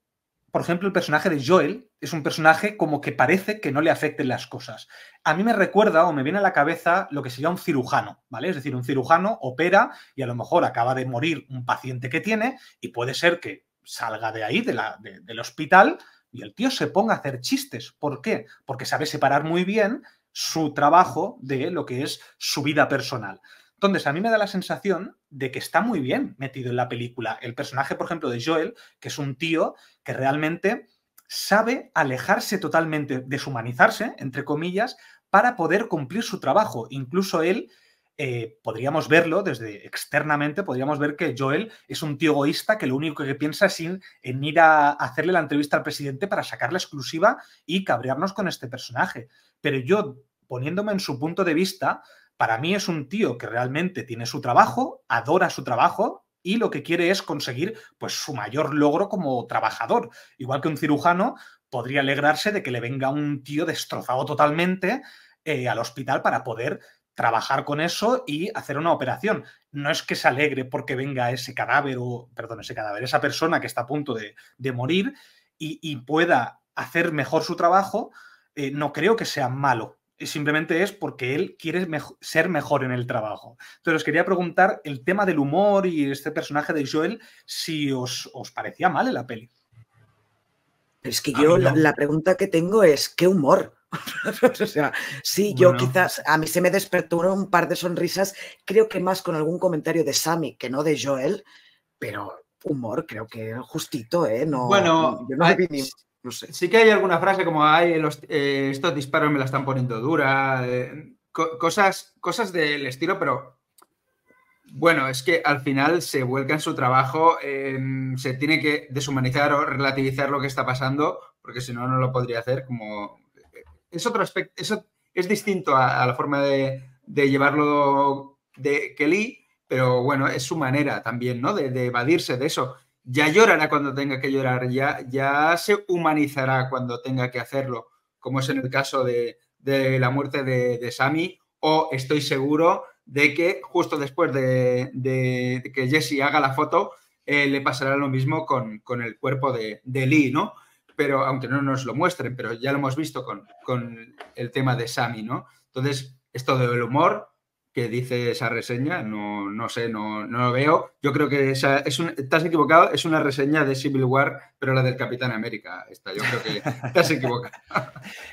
por ejemplo, el personaje de Joel es un personaje como que parece que no le afecten las cosas. A mí me recuerda o me viene a la cabeza lo que sería un cirujano, ¿vale? Es decir, un cirujano opera y a lo mejor acaba de morir un paciente que tiene y puede ser que salga de ahí, de la, del hospital, y el tío se ponga a hacer chistes. ¿Por qué? Porque sabe separar muy bien su trabajo de lo que es su vida personal. Entonces, a mí me da la sensación de que está muy bien metido en la película. El personaje, por ejemplo, de Joel, que es un tío que realmente sabe alejarse totalmente, deshumanizarse, entre comillas, para poder cumplir su trabajo. Incluso él, eh, podríamos verlo desde externamente, podríamos ver que Joel es un tío egoísta que lo único que piensa es en ir a hacerle la entrevista al presidente para sacar la exclusiva y cabrearnos con este personaje. Pero yo, poniéndome en su punto de vista, para mí es un tío que realmente tiene su trabajo, adora su trabajo y lo que quiere es conseguir pues su mayor logro como trabajador. Igual que un cirujano podría alegrarse de que le venga un tío destrozado totalmente eh, al hospital para poder trabajar con eso y hacer una operación. No es que se alegre porque venga ese cadáver o, perdón, ese cadáver, esa persona que está a punto de, morir y, pueda hacer mejor su trabajo, eh, no creo que sea malo simplemente es porque él quiere ser mejor en el trabajo. Entonces os quería preguntar el tema del humor y este personaje de Joel, si os, os parecía mal en la peli. es que yo la, pregunta que tengo es, ¿qué humor? [laughs] o sea, sí, yo quizás a mí se me despertó un par de sonrisas, creo que más con algún comentario de Sammy que no de Joel, pero humor creo que justito, ¿eh? No, bueno, yo no vi ni... Sí que hay alguna frase como, ay, eh, estos disparos me la están poniendo dura. cosas, cosas del estilo, pero bueno, es que al final se vuelca en su trabajo, em, se tiene que deshumanizar o relativizar lo que está pasando, porque si no, no lo podría hacer. Como... Es otro aspecto, eso es distinto a, la forma de, llevarlo de Kelly, pero bueno, es su manera también, ¿no? de evadirse de eso ya llorará cuando tenga que llorar, ya, ya se humanizará cuando tenga que hacerlo, como es en el caso de, la muerte de, de Sami, o estoy seguro de que justo después de, que Jesse haga la foto, eh, le pasará lo mismo con, el cuerpo de, de, Lee, ¿no? Pero aunque no nos lo muestren, pero ya lo hemos visto con, con el tema de Sammy, ¿no? Entonces, esto del humor que dice esa reseña, no, no sé, no, no, lo veo. Yo creo que esa, es un, estás equivocado, es una reseña de Civil War, pero la del Capitán América. Esta, yo creo que estás [laughs] equivocado.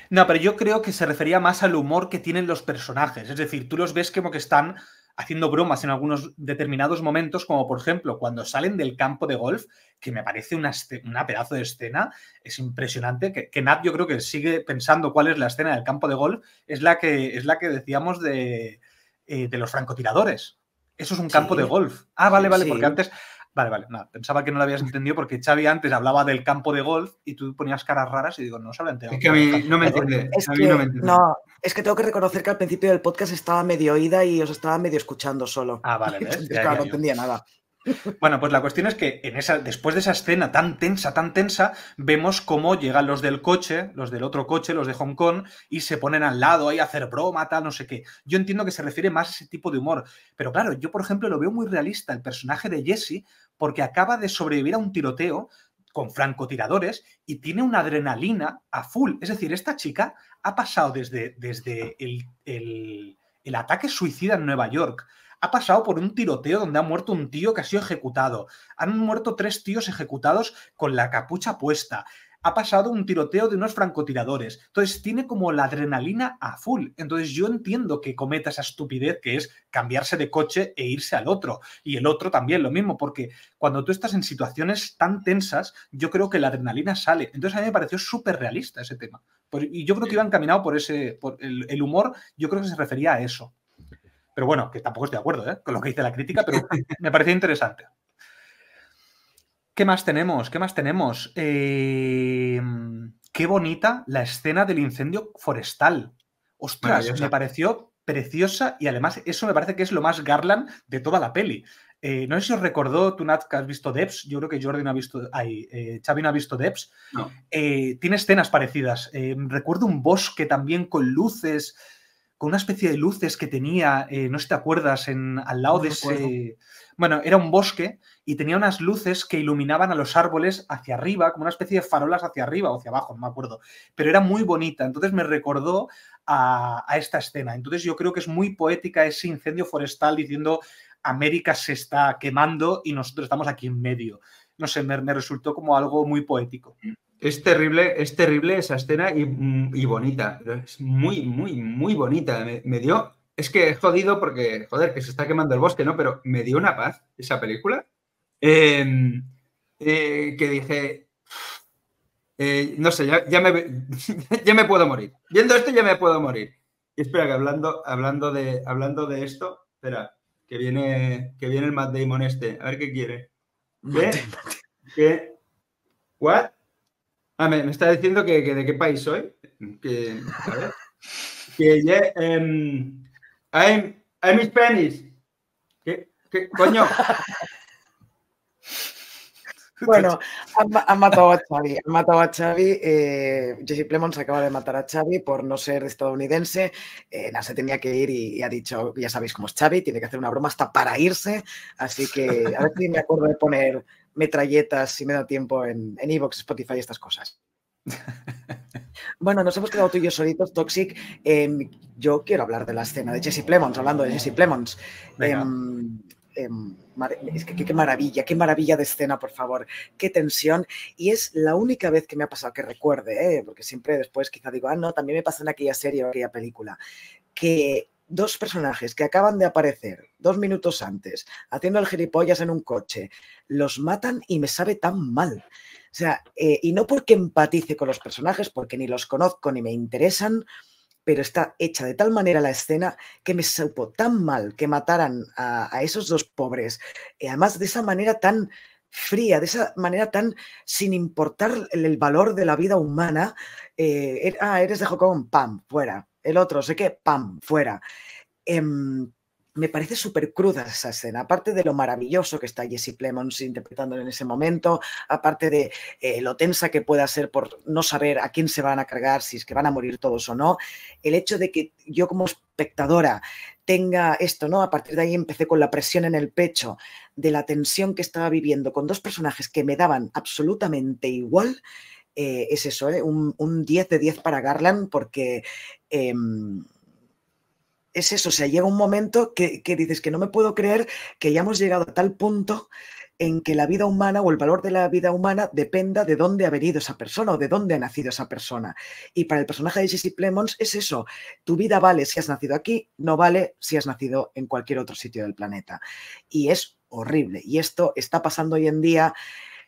no, pero yo creo que se refería más al humor que tienen los personajes. Es decir, tú los ves como que están haciendo bromas en algunos determinados momentos, como por ejemplo cuando salen del campo de golf, que me parece una, pedazo de escena, es impresionante, que, que, Nat yo creo que sigue pensando cuál es la escena del campo de golf, es la que, es la que decíamos de, eh, de los francotiradores. Eso es un campo de golf. Ah, vale, vale, porque antes. Vale, vale, pensaba que no lo habías entendido porque Xavi antes hablaba del campo de golf y tú ponías caras raras y digo, no se lo Es que a mí no me entiende. Es que, no, es que tengo que reconocer que al principio del podcast estaba medio oída y os estaba medio escuchando solo. Ah, vale, [laughs] no entendía nada. Bueno, pues la cuestión es que en esa, después de esa escena tan tensa, tan tensa, vemos cómo llegan los del coche, los del otro coche, los de Hong Kong, y se ponen al lado ahí a hacer broma, tal, no sé qué. Yo entiendo que se refiere más a ese tipo de humor. Pero claro, yo, por ejemplo, lo veo muy realista el personaje de Jesse, porque acaba de sobrevivir a un tiroteo con francotiradores y tiene una adrenalina a full. Es decir, esta chica ha pasado desde, desde el ataque suicida en Nueva York ha pasado por un tiroteo donde ha muerto un tío que ha sido ejecutado. Han muerto tres tíos ejecutados con la capucha puesta. Ha pasado un tiroteo de unos francotiradores. Entonces tiene como la adrenalina a full. Entonces yo entiendo que cometa esa estupidez que es cambiarse de coche e irse al otro. Y el otro también lo mismo, porque cuando tú estás en situaciones tan tensas, yo creo que la adrenalina sale. Entonces a mí me pareció súper realista ese tema. Y yo creo que iba encaminado por ese, por el humor, yo creo que se refería a eso. Pero bueno, que tampoco estoy de acuerdo ¿eh? con lo que dice la crítica, pero [laughs] me parece interesante. ¿Qué más tenemos? ¿Qué más tenemos? Eh, qué bonita la escena del incendio forestal. Ostras, me pareció preciosa y además eso me parece que es lo más Garland de toda la peli. Eh, no sé si os recordó, tú, Nat, que has visto Debs. Yo creo que Jordi no ha visto. ahí. eh, Xavi no ha visto Debs. tiene escenas parecidas. recuerdo un bosque también con luces con una especie de luces que tenía, eh, no sé si te acuerdas, en, al lado de ese... Bueno, era un bosque y tenía unas luces que iluminaban a los árboles hacia arriba, como una especie de farolas hacia arriba o hacia abajo, no me acuerdo. Pero era muy bonita, entonces me recordó a, esta escena. Entonces yo creo que es muy poética ese incendio forestal diciendo América se está quemando y nosotros estamos aquí en medio. No sé, me, me resultó como algo muy poético. Mm. Es terrible, es terrible esa escena y, mm, bonita. Es muy, muy, muy bonita. Me, dio. Es que he jodido porque, joder, que se está quemando el bosque, ¿no? Pero me dio una paz esa película. Em, eh, que dije. Eh, no sé, ya, ya, me, [laughs] ya me puedo morir. Viendo esto ya me puedo morir. Y espera, que hablando, hablando, de, hablando de esto, espera, que viene, que viene el Matt Damon este. A ver qué quiere. ¿Qué? ¿Qué? ¿What? Ah, me, me está diciendo que, de qué país soy. Que, a ver. que em, I'm, Spanish. ¿Qué, coño? Bueno, han, matado a Xavi, Jesse matado a eh, Jesse Plemons acaba de matar a Xavi por no ser estadounidense. Eh, se tenía que ir y, y, ha dicho, ya sabéis cómo es Xavi, tiene que hacer una broma hasta para irse. Así que a ver si me acuerdo de poner metralletas, si me da tiempo, en Evox, en Spotify, estas cosas. Bueno, nos hemos quedado tú y yo solitos, Toxic. Em, yo quiero hablar de la escena de Jesse Plemons, hablando de Jesse Plemons. Em, em, es que qué maravilla, qué maravilla de escena, por favor, qué tensión. Y es la única vez que me ha pasado que recuerde, ¿eh? porque siempre después quizá digo, ah, no, también me pasó en aquella serie o aquella película, que dos personajes que acaban de aparecer dos minutos antes, haciendo el gilipollas en un coche, los matan y me sabe tan mal. O sea, eh, y no porque empatice con los personajes, porque ni los conozco ni me interesan, pero está hecha de tal manera la escena que me supo tan mal que mataran a, esos dos pobres. Y eh, además de esa manera tan fría, de esa manera tan sin importar el, valor de la vida humana. Eh, er, ah, eres de jocón, pam, fuera el otro, sé que pam, fuera. Em, me parece súper cruda esa escena, aparte de lo maravilloso que está Jesse Plemons interpretando en ese momento, aparte de eh, lo tensa que pueda ser por no saber a quién se van a cargar, si es que van a morir todos o no, el hecho de que yo como espectadora tenga esto, ¿no? A partir de ahí empecé con la presión en el pecho, de la tensión que estaba viviendo con dos personajes que me daban absolutamente igual, eh, es eso, ¿eh? un, 10 de 10 para Garland porque em, es eso, o sea, llega un momento que, dices que no me puedo creer que hayamos llegado a tal punto en que la vida humana o el valor de la vida humana dependa de dónde ha venido esa persona o de dónde ha nacido esa persona. Y para el personaje de Jesse Plemons es eso, tu vida vale si has nacido aquí, no vale si has nacido en cualquier otro sitio del planeta. Y es horrible. Y esto está pasando hoy en día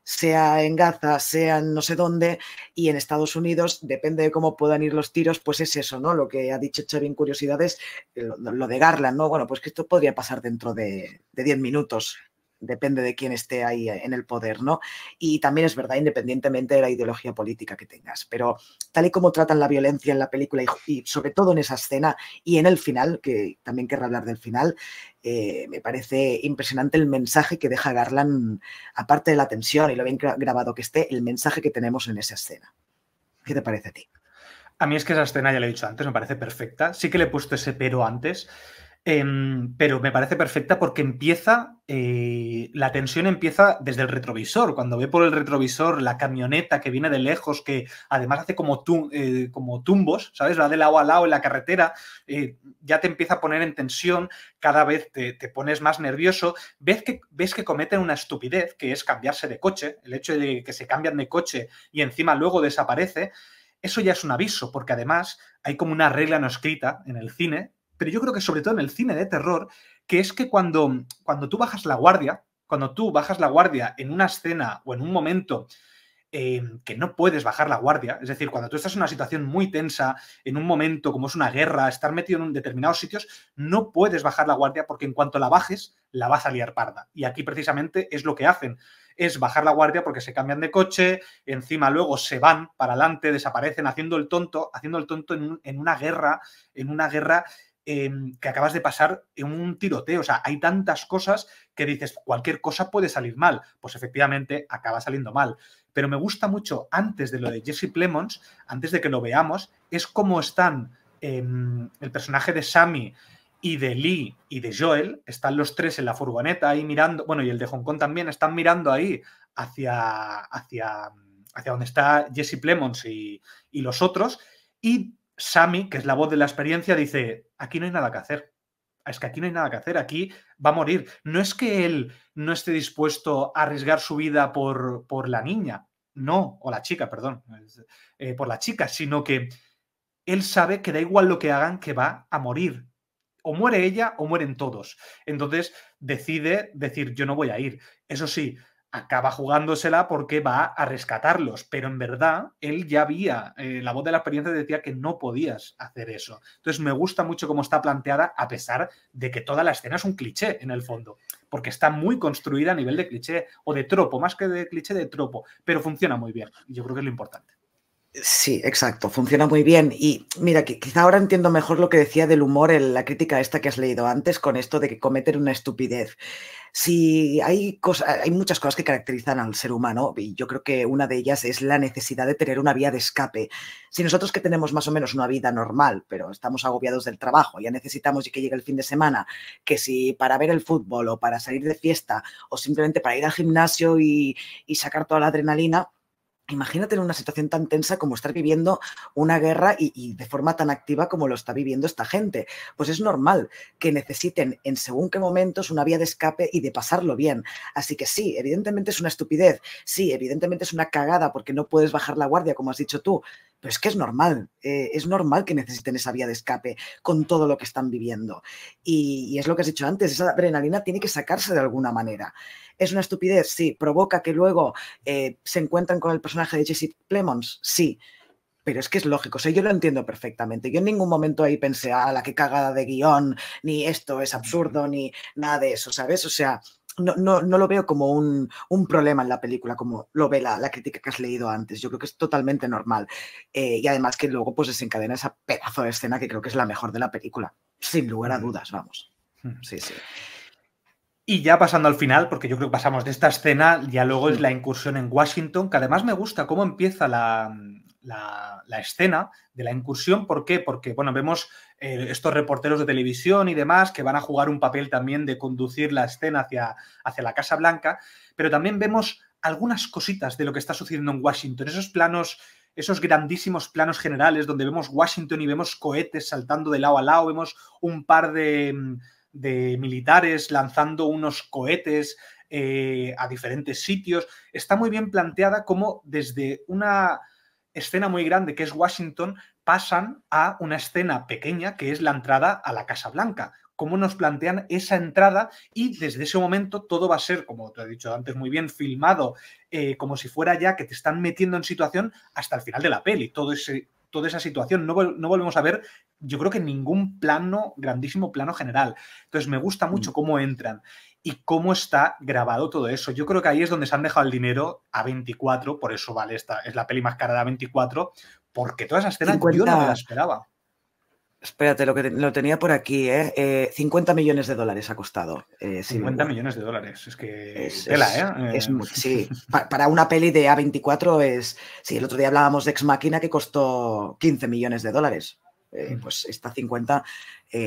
sea en Gaza, sea en no sé dónde, y en Estados Unidos, depende de cómo puedan ir los tiros, pues es eso, ¿no? Lo que ha dicho Chevin Curiosidades, eh, lo, lo de Garland, ¿no? Bueno, pues que esto podría pasar dentro de 10 minutos depende de quién esté ahí eh, en el poder, ¿no? Y también es verdad, independientemente de la ideología política que tengas, pero tal y como tratan la violencia en la película y, sobre todo en esa escena y en el final, que también querrá hablar del final, eh, me parece impresionante el mensaje que deja Garland, aparte de la tensión y lo bien grabado que esté, el mensaje que tenemos en esa escena. ¿Qué te parece a ti? A mí es que esa escena, ya lo he dicho antes, me parece perfecta. Sí que le he puesto ese pero antes, Em, pero me parece perfecta porque empieza, eh, la tensión empieza desde el retrovisor. Cuando ve por el retrovisor la camioneta que viene de lejos, que además hace como, eh, tumbos, ¿sabes? Va de lado a lado en la carretera, eh, ya te empieza a poner en tensión, cada vez te, pones más nervioso. Ves que, ves que cometen una estupidez, que es cambiarse de coche. El hecho de que se cambian de coche y encima luego desaparece. Eso ya es un aviso, porque además hay como una regla no escrita en el cine pero yo creo que sobre todo en el cine de terror, que es que cuando, cuando tú bajas la guardia, cuando tú bajas la guardia en una escena o en un momento eh, que no puedes bajar la guardia, es decir, cuando tú estás en una situación muy tensa, en un momento como es una guerra, estar metido en determinados sitios, no puedes bajar la guardia porque en cuanto la bajes, la vas a liar parda. Y aquí precisamente es lo que hacen, es bajar la guardia porque se cambian de coche, encima luego se van para adelante, desaparecen haciendo el tonto, haciendo el tonto en una guerra, en una guerra Em, que acabas de pasar en un tiroteo. O sea, hay tantas cosas que dices, cualquier cosa puede salir mal. Pues efectivamente, acaba saliendo mal. Pero me gusta mucho, antes de lo de Jesse Plemons, antes de que lo veamos, es cómo están em, el personaje de Sammy y de Lee y de Joel, están los tres en la furgoneta ahí mirando, bueno, y el de Hong Kong también, están mirando ahí hacia, hacia, hacia donde está Jesse Plemons y, y los otros, y Sammy, que es la voz de la experiencia, dice, aquí no hay nada que hacer. Es que aquí no hay nada que hacer, aquí va a morir. No es que él no esté dispuesto a arriesgar su vida por, por la niña, no, o la chica, perdón, eh, por la chica, sino que él sabe que da igual lo que hagan, que va a morir. O muere ella o mueren todos. Entonces decide decir, yo no voy a ir. Eso sí, acaba jugándosela porque va a rescatarlos, pero en verdad él ya había, eh, la voz de la experiencia decía que no podías hacer eso. Entonces me gusta mucho cómo está planteada, a pesar de que toda la escena es un cliché en el fondo, porque está muy construida a nivel de cliché o de tropo, más que de cliché de tropo, pero funciona muy bien. Yo creo que es lo importante. Sí, exacto, funciona muy bien. Y mira, quizá ahora entiendo mejor lo que decía del humor, en la crítica esta que has leído antes con esto de que cometer una estupidez. Sí, hay, hay muchas cosas que caracterizan al ser humano y yo creo que una de ellas es la necesidad de tener una vía de escape. Si nosotros que tenemos más o menos una vida normal, pero estamos agobiados del trabajo, ya necesitamos que llegue el fin de semana, que si para ver el fútbol o para salir de fiesta o simplemente para ir al gimnasio y sacar toda la adrenalina, Imagínate en una situación tan tensa como estar viviendo una guerra y, de forma tan activa como lo está viviendo esta gente. Pues es normal que necesiten en según qué momentos una vía de escape y de pasarlo bien. Así que sí, evidentemente es una estupidez, sí, evidentemente es una cagada porque no puedes bajar la guardia, como has dicho tú, pero es que es normal, eh, es normal que necesiten esa vía de escape con todo lo que están viviendo. Y, es lo que has dicho antes, esa adrenalina tiene que sacarse de alguna manera. ¿Es una estupidez? Sí. ¿Provoca que luego eh, se encuentren con el personaje de Jesse Plemons? Sí. Pero es que es lógico, o sea, yo lo entiendo perfectamente. Yo en ningún momento ahí pensé, a ah, la que cagada de guión, ni esto es absurdo, ni nada de eso, ¿sabes? O sea, no, no, no, lo veo como un, problema en la película, como lo ve la, crítica que has leído antes. Yo creo que es totalmente normal. Eh, y además que luego pues desencadena esa pedazo de escena que creo que es la mejor de la película. Sin lugar a dudas, vamos. Sí, sí. Y ya pasando al final, porque yo creo que pasamos de esta escena, ya luego es la incursión en Washington, que además me gusta cómo empieza la, la escena de la incursión. ¿Por qué? Porque, bueno, vemos eh, estos reporteros de televisión y demás que van a jugar un papel también de conducir la escena hacia, hacia la Casa Blanca, pero también vemos algunas cositas de lo que está sucediendo en Washington, esos planos esos grandísimos planos generales donde vemos Washington y vemos cohetes saltando de lado a lado, vemos un par de, militares lanzando unos cohetes eh, a diferentes sitios. Está muy bien planteada como desde una escena muy grande que es Washington, pasan a una escena pequeña que es la entrada a la Casa Blanca, cómo nos plantean esa entrada y desde ese momento todo va a ser, como te he dicho antes muy bien, filmado eh, como si fuera ya que te están metiendo en situación hasta el final de la peli, todo ese, toda esa situación. No, no, volvemos a ver, yo creo que ningún plano, grandísimo plano general. Entonces me gusta mucho mm. cómo entran y cómo está grabado todo eso. Yo creo que ahí es donde se han dejado el dinero a 24, por eso vale, esta es la peli más cara de a 24, porque toda esa escena yo no me la esperaba. Espérate, lo, que lo tenía por aquí, ¿eh? 50 eh, millones de dólares ha costado. 50 eh, millones de dólares, es que es, ¿eh? sí, [laughs] para una peli de A24 es... Sí, el otro día hablábamos de Ex Máquina que costó 15 millones de dólares. Mm. pues esta 50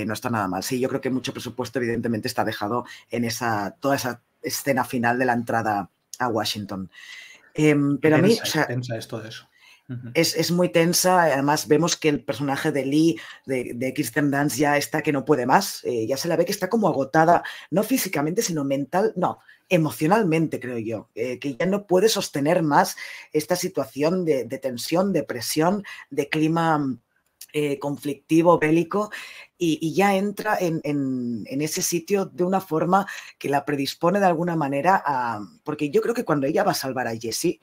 no está nada mal. Sí, yo creo que mucho presupuesto evidentemente está dejado en esa toda esa escena final de la entrada a Washington. Em, pero a mí... esto de eso. Es, muy tensa, eh, además vemos que el personaje de Lee, de, de Kirsten Dance, ya está que no puede más, eh, ya se la ve que está como agotada, no físicamente, sino mental, no, emocionalmente creo yo, eh, que ya no puede sostener más esta situación de, de tensión, de presión, de clima conflictivo, bélico, y, ya entra en, en, ese sitio de una forma que la predispone de alguna manera a... Porque yo creo que cuando ella va a salvar a Jessie,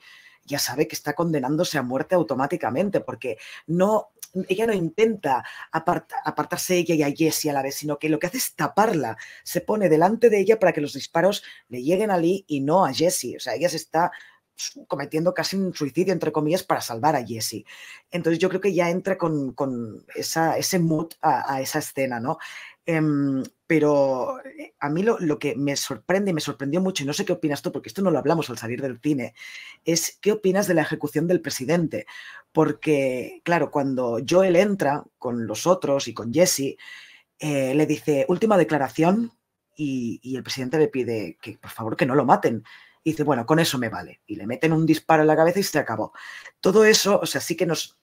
ya sabe que está condenándose a muerte automáticamente, porque no, ella no intenta apartarse ella y a Jessie a la vez, sino que lo que hace es taparla, se pone delante de ella para que los disparos le lleguen a Lee y no a Jessie. O sea, ella se está cometiendo casi un suicidio, entre comillas, para salvar a Jesse. Entonces yo creo que ya entra con, ese mood a, esa escena, ¿no? Em, pero eh, a mí lo, que me sorprende, y me sorprendió mucho, y no sé qué opinas tú, porque esto no lo hablamos al salir del cine, es qué opinas de la ejecución del presidente. Porque, claro, cuando Joel entra con los otros y con Jesse, eh, le dice última declaración y, el presidente le pide que por favor que no lo maten. Y dice, bueno, con eso me vale. Y le meten un disparo en la cabeza y se acabó. Todo eso, o sea, sí que nos,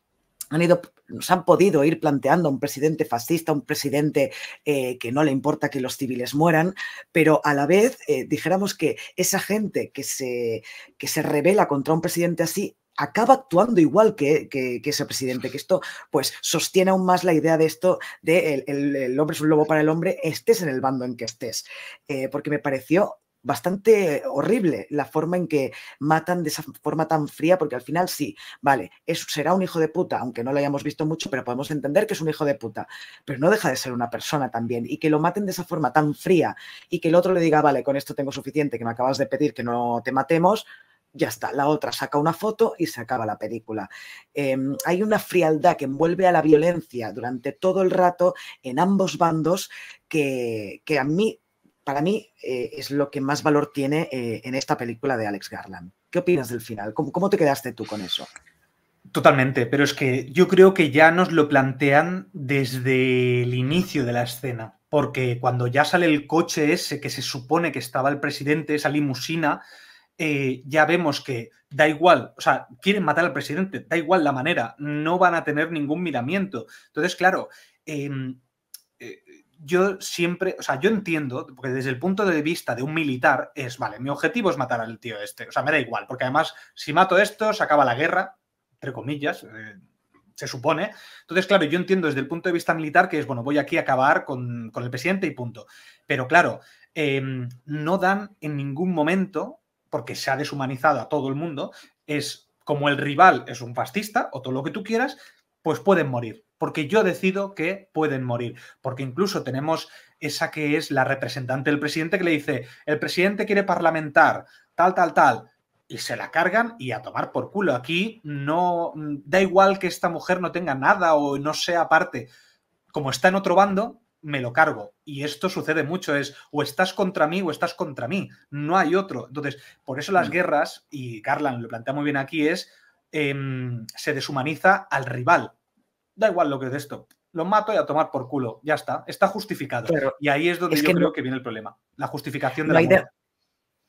nos han podido ir planteando un presidente fascista, un presidente eh, que no le importa que los civiles mueran, pero a la vez eh, dijéramos que esa gente que se, que se revela contra un presidente así acaba actuando igual que, ese presidente, que esto pues sostiene aún más la idea de esto de el, el, hombre es un lobo para el hombre, estés en el bando en que estés, eh, porque me pareció bastante horrible la forma en que matan de esa forma tan fría, porque al final sí, vale, eso será un hijo de puta, aunque no lo hayamos visto mucho, pero podemos entender que es un hijo de puta, pero no deja de ser una persona también, y que lo maten de esa forma tan fría y que el otro le diga, vale, con esto tengo suficiente, que me acabas de pedir que no te matemos, ya está, la otra saca una foto y se acaba la película. Em, hay una frialdad que envuelve a la violencia durante todo el rato en ambos bandos que, que a mí para mí eh, es lo que más valor tiene eh, en esta película de Alex Garland. ¿Qué opinas del final? ¿Cómo, te quedaste tú con eso? Totalmente, pero es que yo creo que ya nos lo plantean desde el inicio de la escena, porque cuando ya sale el coche ese que se supone que estaba el presidente, esa limusina, eh, ya vemos que da igual, o sea, quieren matar al presidente, da igual la manera, no van a tener ningún miramiento. Entonces, claro, em, yo siempre, o sea, yo entiendo, porque desde el punto de vista de un militar es, vale, mi objetivo es matar al tío este, o sea, me da igual, porque además, si mato esto, se acaba la guerra, entre comillas, eh, se supone. Entonces, claro, yo entiendo desde el punto de vista militar que es, bueno, voy aquí a acabar con, el presidente y punto. Pero claro, em, no dan en ningún momento, porque se ha deshumanizado a todo el mundo, es como el rival es un fascista o todo lo que tú quieras, pues pueden morir porque yo decido que pueden morir. Porque incluso tenemos esa que es la representante del presidente que le dice, el presidente quiere parlamentar, tal, tal, tal. Y se la cargan y a tomar por culo. Aquí no mm, da igual que esta mujer no tenga nada o no sea parte. Como está en otro bando, me lo cargo. Y esto sucede mucho, es o estás contra mí o estás contra mí, no hay otro. Entonces, por eso las mm. guerras, y Carlan lo plantea muy bien aquí, es em, se deshumaniza al rival, da igual lo que es esto, lo mato y a tomar por culo, ya está, está justificado. y ahí es donde yo creo que viene el problema, la justificación de la idea.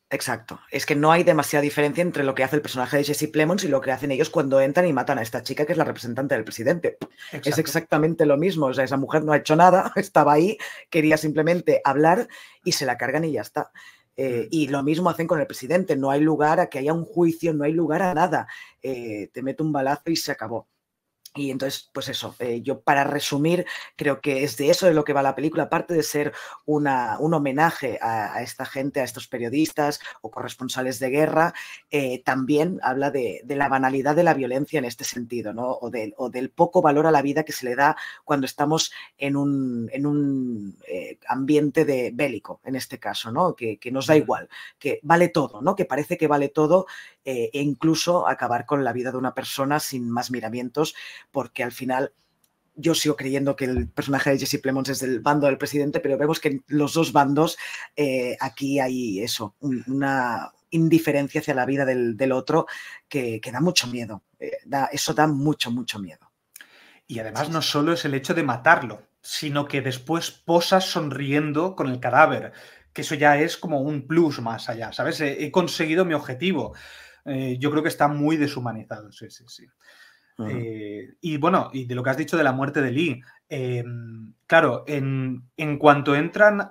Exacto, es que no hay demasiada diferencia entre lo que hace el personaje de Jesse Plemons y lo que hacen ellos cuando entran y matan a esta chica que es la representante del presidente. Es exactamente lo mismo, o sea, esa mujer no ha hecho nada, [laughs] estaba ahí, quería simplemente hablar y se la cargan y ya está. Eh, mm. y lo mismo hacen con el presidente, no hay lugar a que haya un juicio, no hay lugar a nada. Eh, te mete un balazo y se acabó. Y entonces, pues eso, eh, yo para resumir, creo que es de eso de lo que va la película, aparte de ser una, un homenaje a, esta gente, a estos periodistas o corresponsales de guerra, eh, también habla de, la banalidad de la violencia en este sentido, ¿no? O, del poco valor a la vida que se le da cuando estamos en un, en un eh, ambiente de bélico, en este caso, ¿no? Que, que, nos da igual, que vale todo, ¿no? que parece que vale todo eh, e incluso acabar con la vida de una persona sin más miramientos, porque al final yo sigo creyendo que el personaje de Jesse Plemons es del bando del presidente, pero vemos que en los dos bandos eh, aquí hay eso, una indiferencia hacia la vida del, otro que, da mucho miedo. Eh, da, eso da mucho, mucho miedo. Y además no solo es el hecho de matarlo, sino que después posa sonriendo con el cadáver, que eso ya es como un plus más allá, ¿sabes? he conseguido mi objetivo. Eh, yo creo que está muy deshumanizado, sí, sí, sí. Eh, y bueno, y de lo que has dicho de la muerte de Lee, em, claro, en, cuanto entran mm,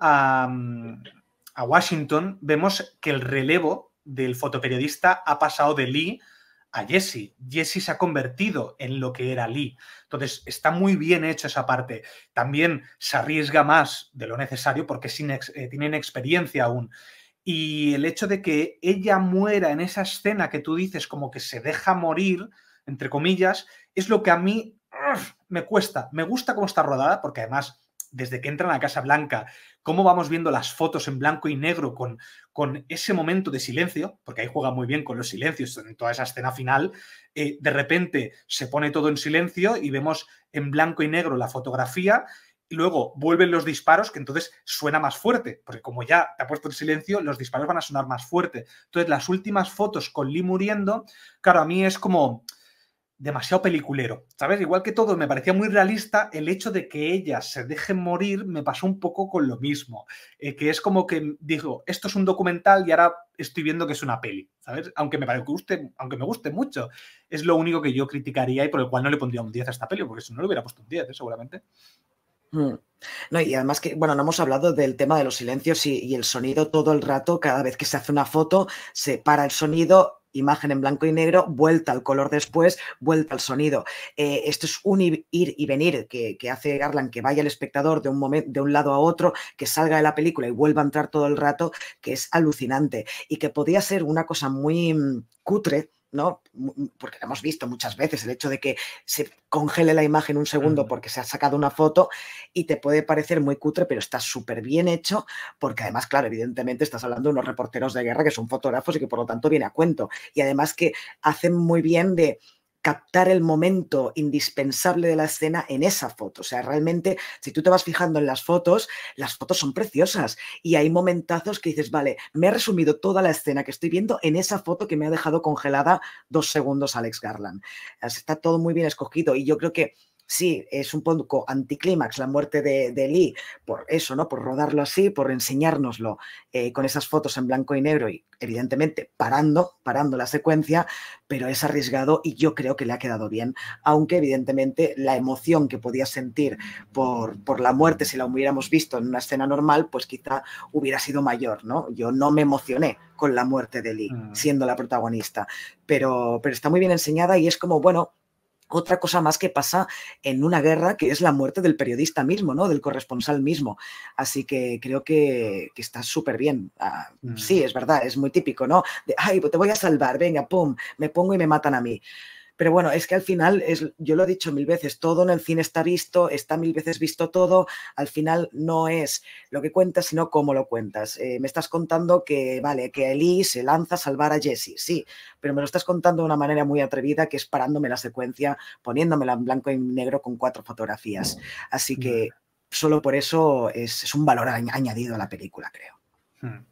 a, Washington, vemos que el relevo del fotoperiodista ha pasado de Lee a Jesse. Jesse se ha convertido en lo que era Lee. Entonces, está muy bien hecho esa parte. También se arriesga más de lo necesario porque eh, tienen experiencia aún. Y el hecho de que ella muera en esa escena que tú dices como que se deja morir, entre comillas, es lo que a mí me cuesta. Me gusta cómo está rodada, porque además, desde que entran a Casa Blanca, cómo vamos viendo las fotos en blanco y negro con, con ese momento de silencio, porque ahí juega muy bien con los silencios en toda esa escena final, eh, de repente se pone todo en silencio y vemos en blanco y negro la fotografía luego vuelven los disparos, que entonces suena más fuerte, porque como ya te ha puesto en silencio, los disparos van a sonar más fuerte. Entonces, las últimas fotos con Lee muriendo, claro, a mí es como demasiado peliculero, ¿sabes? Igual que todo me parecía muy realista, el hecho de que ella se deje morir me pasó un poco con lo mismo, eh, que es como que digo, esto es un documental y ahora estoy viendo que es una peli, ¿sabes? Aunque me, guste, aunque me guste mucho, es lo único que yo criticaría y por el cual no le pondría un 10 a esta peli, porque si no le hubiera puesto un 10, ¿eh? seguramente. Mm. No, y además que, bueno, no hemos hablado del tema de los silencios y, el sonido todo el rato, cada vez que se hace una foto, se para el sonido, imagen en blanco y negro, vuelta al color después, vuelta al sonido. Eh, esto es un ir y venir que, hace Garland, que vaya el espectador de un, de un lado a otro, que salga de la película y vuelva a entrar todo el rato, que es alucinante y que podía ser una cosa muy mm, cutre ¿no? Porque hemos visto muchas veces, el hecho de que se congele la imagen un segundo mm. porque se ha sacado una foto y te puede parecer muy cutre, pero está súper bien hecho, porque además, claro, evidentemente estás hablando de unos reporteros de guerra que son fotógrafos y que por lo tanto viene a cuento. Y además que hacen muy bien de captar el momento indispensable de la escena en esa foto. O sea, realmente, si tú te vas fijando en las fotos, las fotos son preciosas y hay momentazos que dices, vale, me he resumido toda la escena que estoy viendo en esa foto que me ha dejado congelada dos segundos Alex Garland. Está todo muy bien escogido y yo creo que sí, es un poco anticlímax la muerte de, Lee, por eso, ¿no? Por rodarlo así, por enseñárnoslo eh, con esas fotos en blanco y negro y evidentemente parando, parando la secuencia, pero es arriesgado y yo creo que le ha quedado bien, aunque evidentemente la emoción que podía sentir por, por la muerte, si la hubiéramos visto en una escena normal, pues quizá hubiera sido mayor, ¿no? Yo no me emocioné con la muerte de Lee, mm. siendo la protagonista, pero, pero está muy bien enseñada y es como, bueno, otra cosa más que pasa en una guerra que es la muerte del periodista mismo, ¿no? Del corresponsal mismo. Así que creo que, está súper bien. Ah, mm. Sí, es verdad, es muy típico, ¿no? De, ay, te voy a salvar, venga, pum, me pongo y me matan a mí. Pero bueno, es que al final, es, yo lo he dicho mil veces, todo en el cine está visto, está mil veces visto todo, al final no es lo que cuentas, sino cómo lo cuentas. Eh, me estás contando que, vale, que se lanza a salvar a Jesse, sí, pero me lo estás contando de una manera muy atrevida, que es parándome la secuencia, poniéndomela en blanco y negro con cuatro fotografías. Así que solo por eso es, es un valor añadido a la película, creo. Hmm.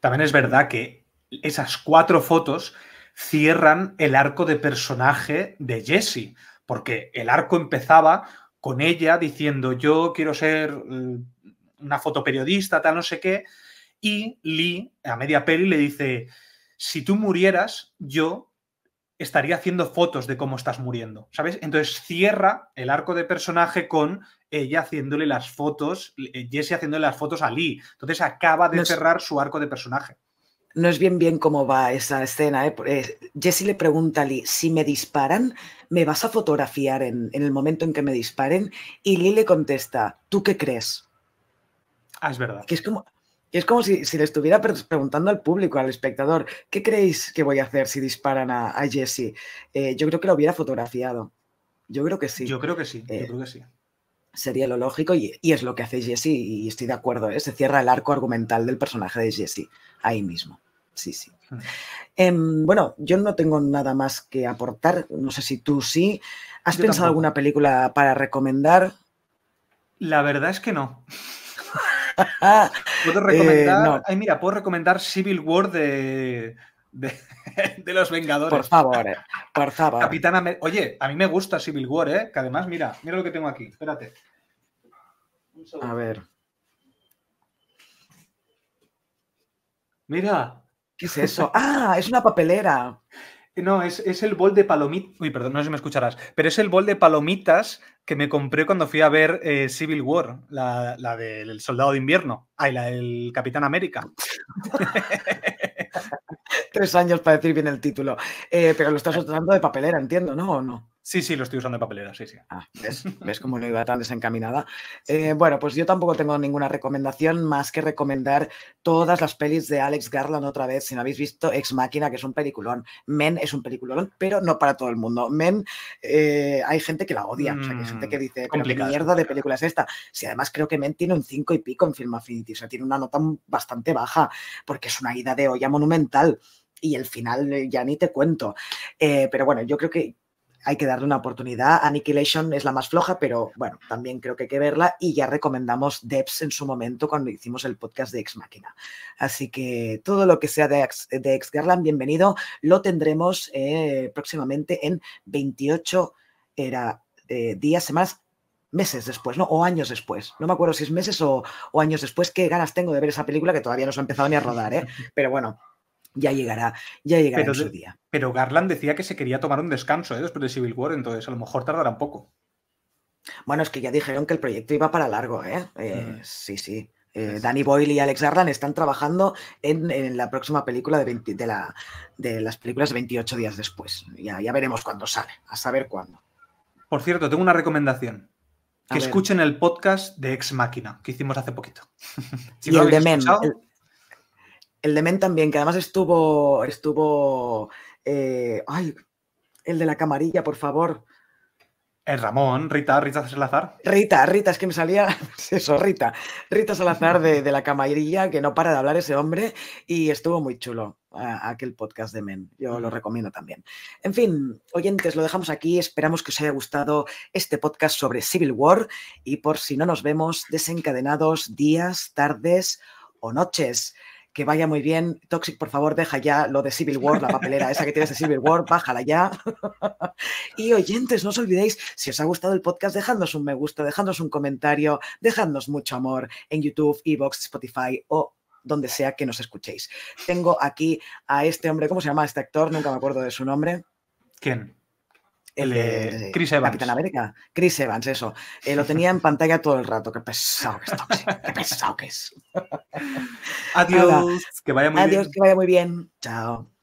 También es verdad que esas cuatro fotos cierran el arco de personaje de Jesse, porque el arco empezaba con ella diciendo yo quiero ser mm, una fotoperiodista, tal no sé qué, y Lee a media peli le dice, si tú murieras, yo estaría haciendo fotos de cómo estás muriendo, ¿sabes? Entonces cierra el arco de personaje con ella haciéndole las fotos, eh, Jesse haciéndole las fotos a Lee. Entonces acaba de cerrar su arco de personaje no es bien bien cómo va esa escena. ¿eh? Eh, Jesse le pregunta a Lee, si me disparan, ¿me vas a fotografiar en, el momento en que me disparen? Y Lee le contesta, ¿tú qué crees? Ah, es verdad. Que es como, es como si, le estuviera preguntando al público, al espectador, ¿qué creéis que voy a hacer si disparan a, a Jesse? Eh, yo creo que lo hubiera fotografiado. Yo creo que sí. Yo creo que sí, yo creo que sí sería lo lógico y, es lo que hace Jesse y estoy de acuerdo, ¿eh? se cierra el arco argumental del personaje de Jesse ahí mismo. Sí, sí. Hmm. Em, bueno, yo no tengo nada más que aportar, no sé si tú sí. ¿Has pensado alguna película para recomendar? La verdad es que no. [laughs] puedo eh, recomendar, Ay, mira, puedo recomendar Civil War de, de, [laughs] los Vengadores. Por favor, eh. Capitán Capitana. Oye, a mí me gusta Civil War, ¿eh? Que además, mira, mira lo que tengo aquí. Espérate. a ver. Mira. ¿Qué es eso? [laughs] ¡Ah! Es una papelera. No, es, el bol de palomitas. Uy, perdón, no sé si me escucharás. Pero es el bol de palomitas que me compré cuando fui a ver eh, Civil War, la, la, del soldado de invierno. Ay, la del Capitán América. [laughs] tres años para decir bien el título. Eh, pero lo estás ah. usando de papelera, entiendo, ¿no? no? Sí, sí, lo estoy usando de papelera, sí, sí. Ah, ¿ves? ¿Ves cómo no iba tan desencaminada? [laughs] Eh, bueno, pues yo tampoco tengo ninguna recomendación más que recomendar todas las pelis de Alex Garland otra vez. Si no habéis visto Ex Máquina, que es un peliculón. Men es un peliculón, pero no para todo el mundo. Men, eh, hay gente que la odia, hay gente que mm, dice, qué mierda de película es esta. Si además creo que Men tiene un 5 y pico en Film Affinity, o sea, tiene una nota bastante baja, porque es una ida de olla monumental y el final eh, ya ni te cuento. Eh, pero bueno, yo creo que hay que darle una oportunidad. Annihilation es la más floja, pero bueno, también creo que hay que verla y ya recomendamos Debs en su momento cuando hicimos el podcast de Ex Máquina. Así que todo lo que sea de Ex, de Garland, bienvenido. Lo tendremos eh, próximamente en 28 era, días, semanas, meses después, ¿no? O años después. No me acuerdo si es meses o, o, años después. Qué ganas tengo de ver esa película que todavía no se ha empezado ni a rodar, ¿eh? [laughs] Pero bueno, ya llegará, ya llegará en su día. Pero Garland decía que se quería tomar un descanso ¿eh? después de Civil War, entonces a lo mejor tardará un poco. Bueno, es que ya dijeron que el proyecto iba para largo, ¿eh? eh, eh sí, sí. Danny Boyle y Alex Garland están trabajando en, la próxima película de, de, de, las películas 28 días después. Ya, ya veremos cuándo sale, a saber cuándo. Por cierto, tengo una recomendación. Que escuchen el podcast de Ex Máquina que hicimos hace poquito. [laughs] y el de Men. El de Men también, que además estuvo. estuvo. Eh, ay, el de la camarilla, por favor. El eh, Ramón, Rita, Rita Salazar. Rita, Rita, es que me salía [laughs] eso, Rita. Rita Salazar de, de, la camarilla, que no para de hablar ese hombre, y estuvo muy chulo aquel podcast de Men. Yo lo recomiendo también. En fin, oyentes, lo dejamos aquí. Esperamos que os haya gustado este podcast sobre Civil War y por si no nos vemos desencadenados días, tardes o noches que vaya muy bien. Toxic, por favor, deja ya lo de Civil War, la papelera esa que tienes de Civil War, bájala ya. [laughs] y oyentes, no os olvidéis, si os ha gustado el podcast, dejadnos un me gusta, dejadnos un comentario, dejadnos mucho amor en YouTube, Evox, Spotify o donde sea que nos escuchéis. Tengo aquí a este hombre, ¿cómo se llama este actor? Nunca me acuerdo de su nombre. ¿Quién? El de Capitán América. Chris Evans, eso. Eh, lo [laughs] tenía en pantalla todo el rato. Qué pesado que es Qué pesado que es. [laughs] adiós. Adiós, que vaya muy bien. Chao.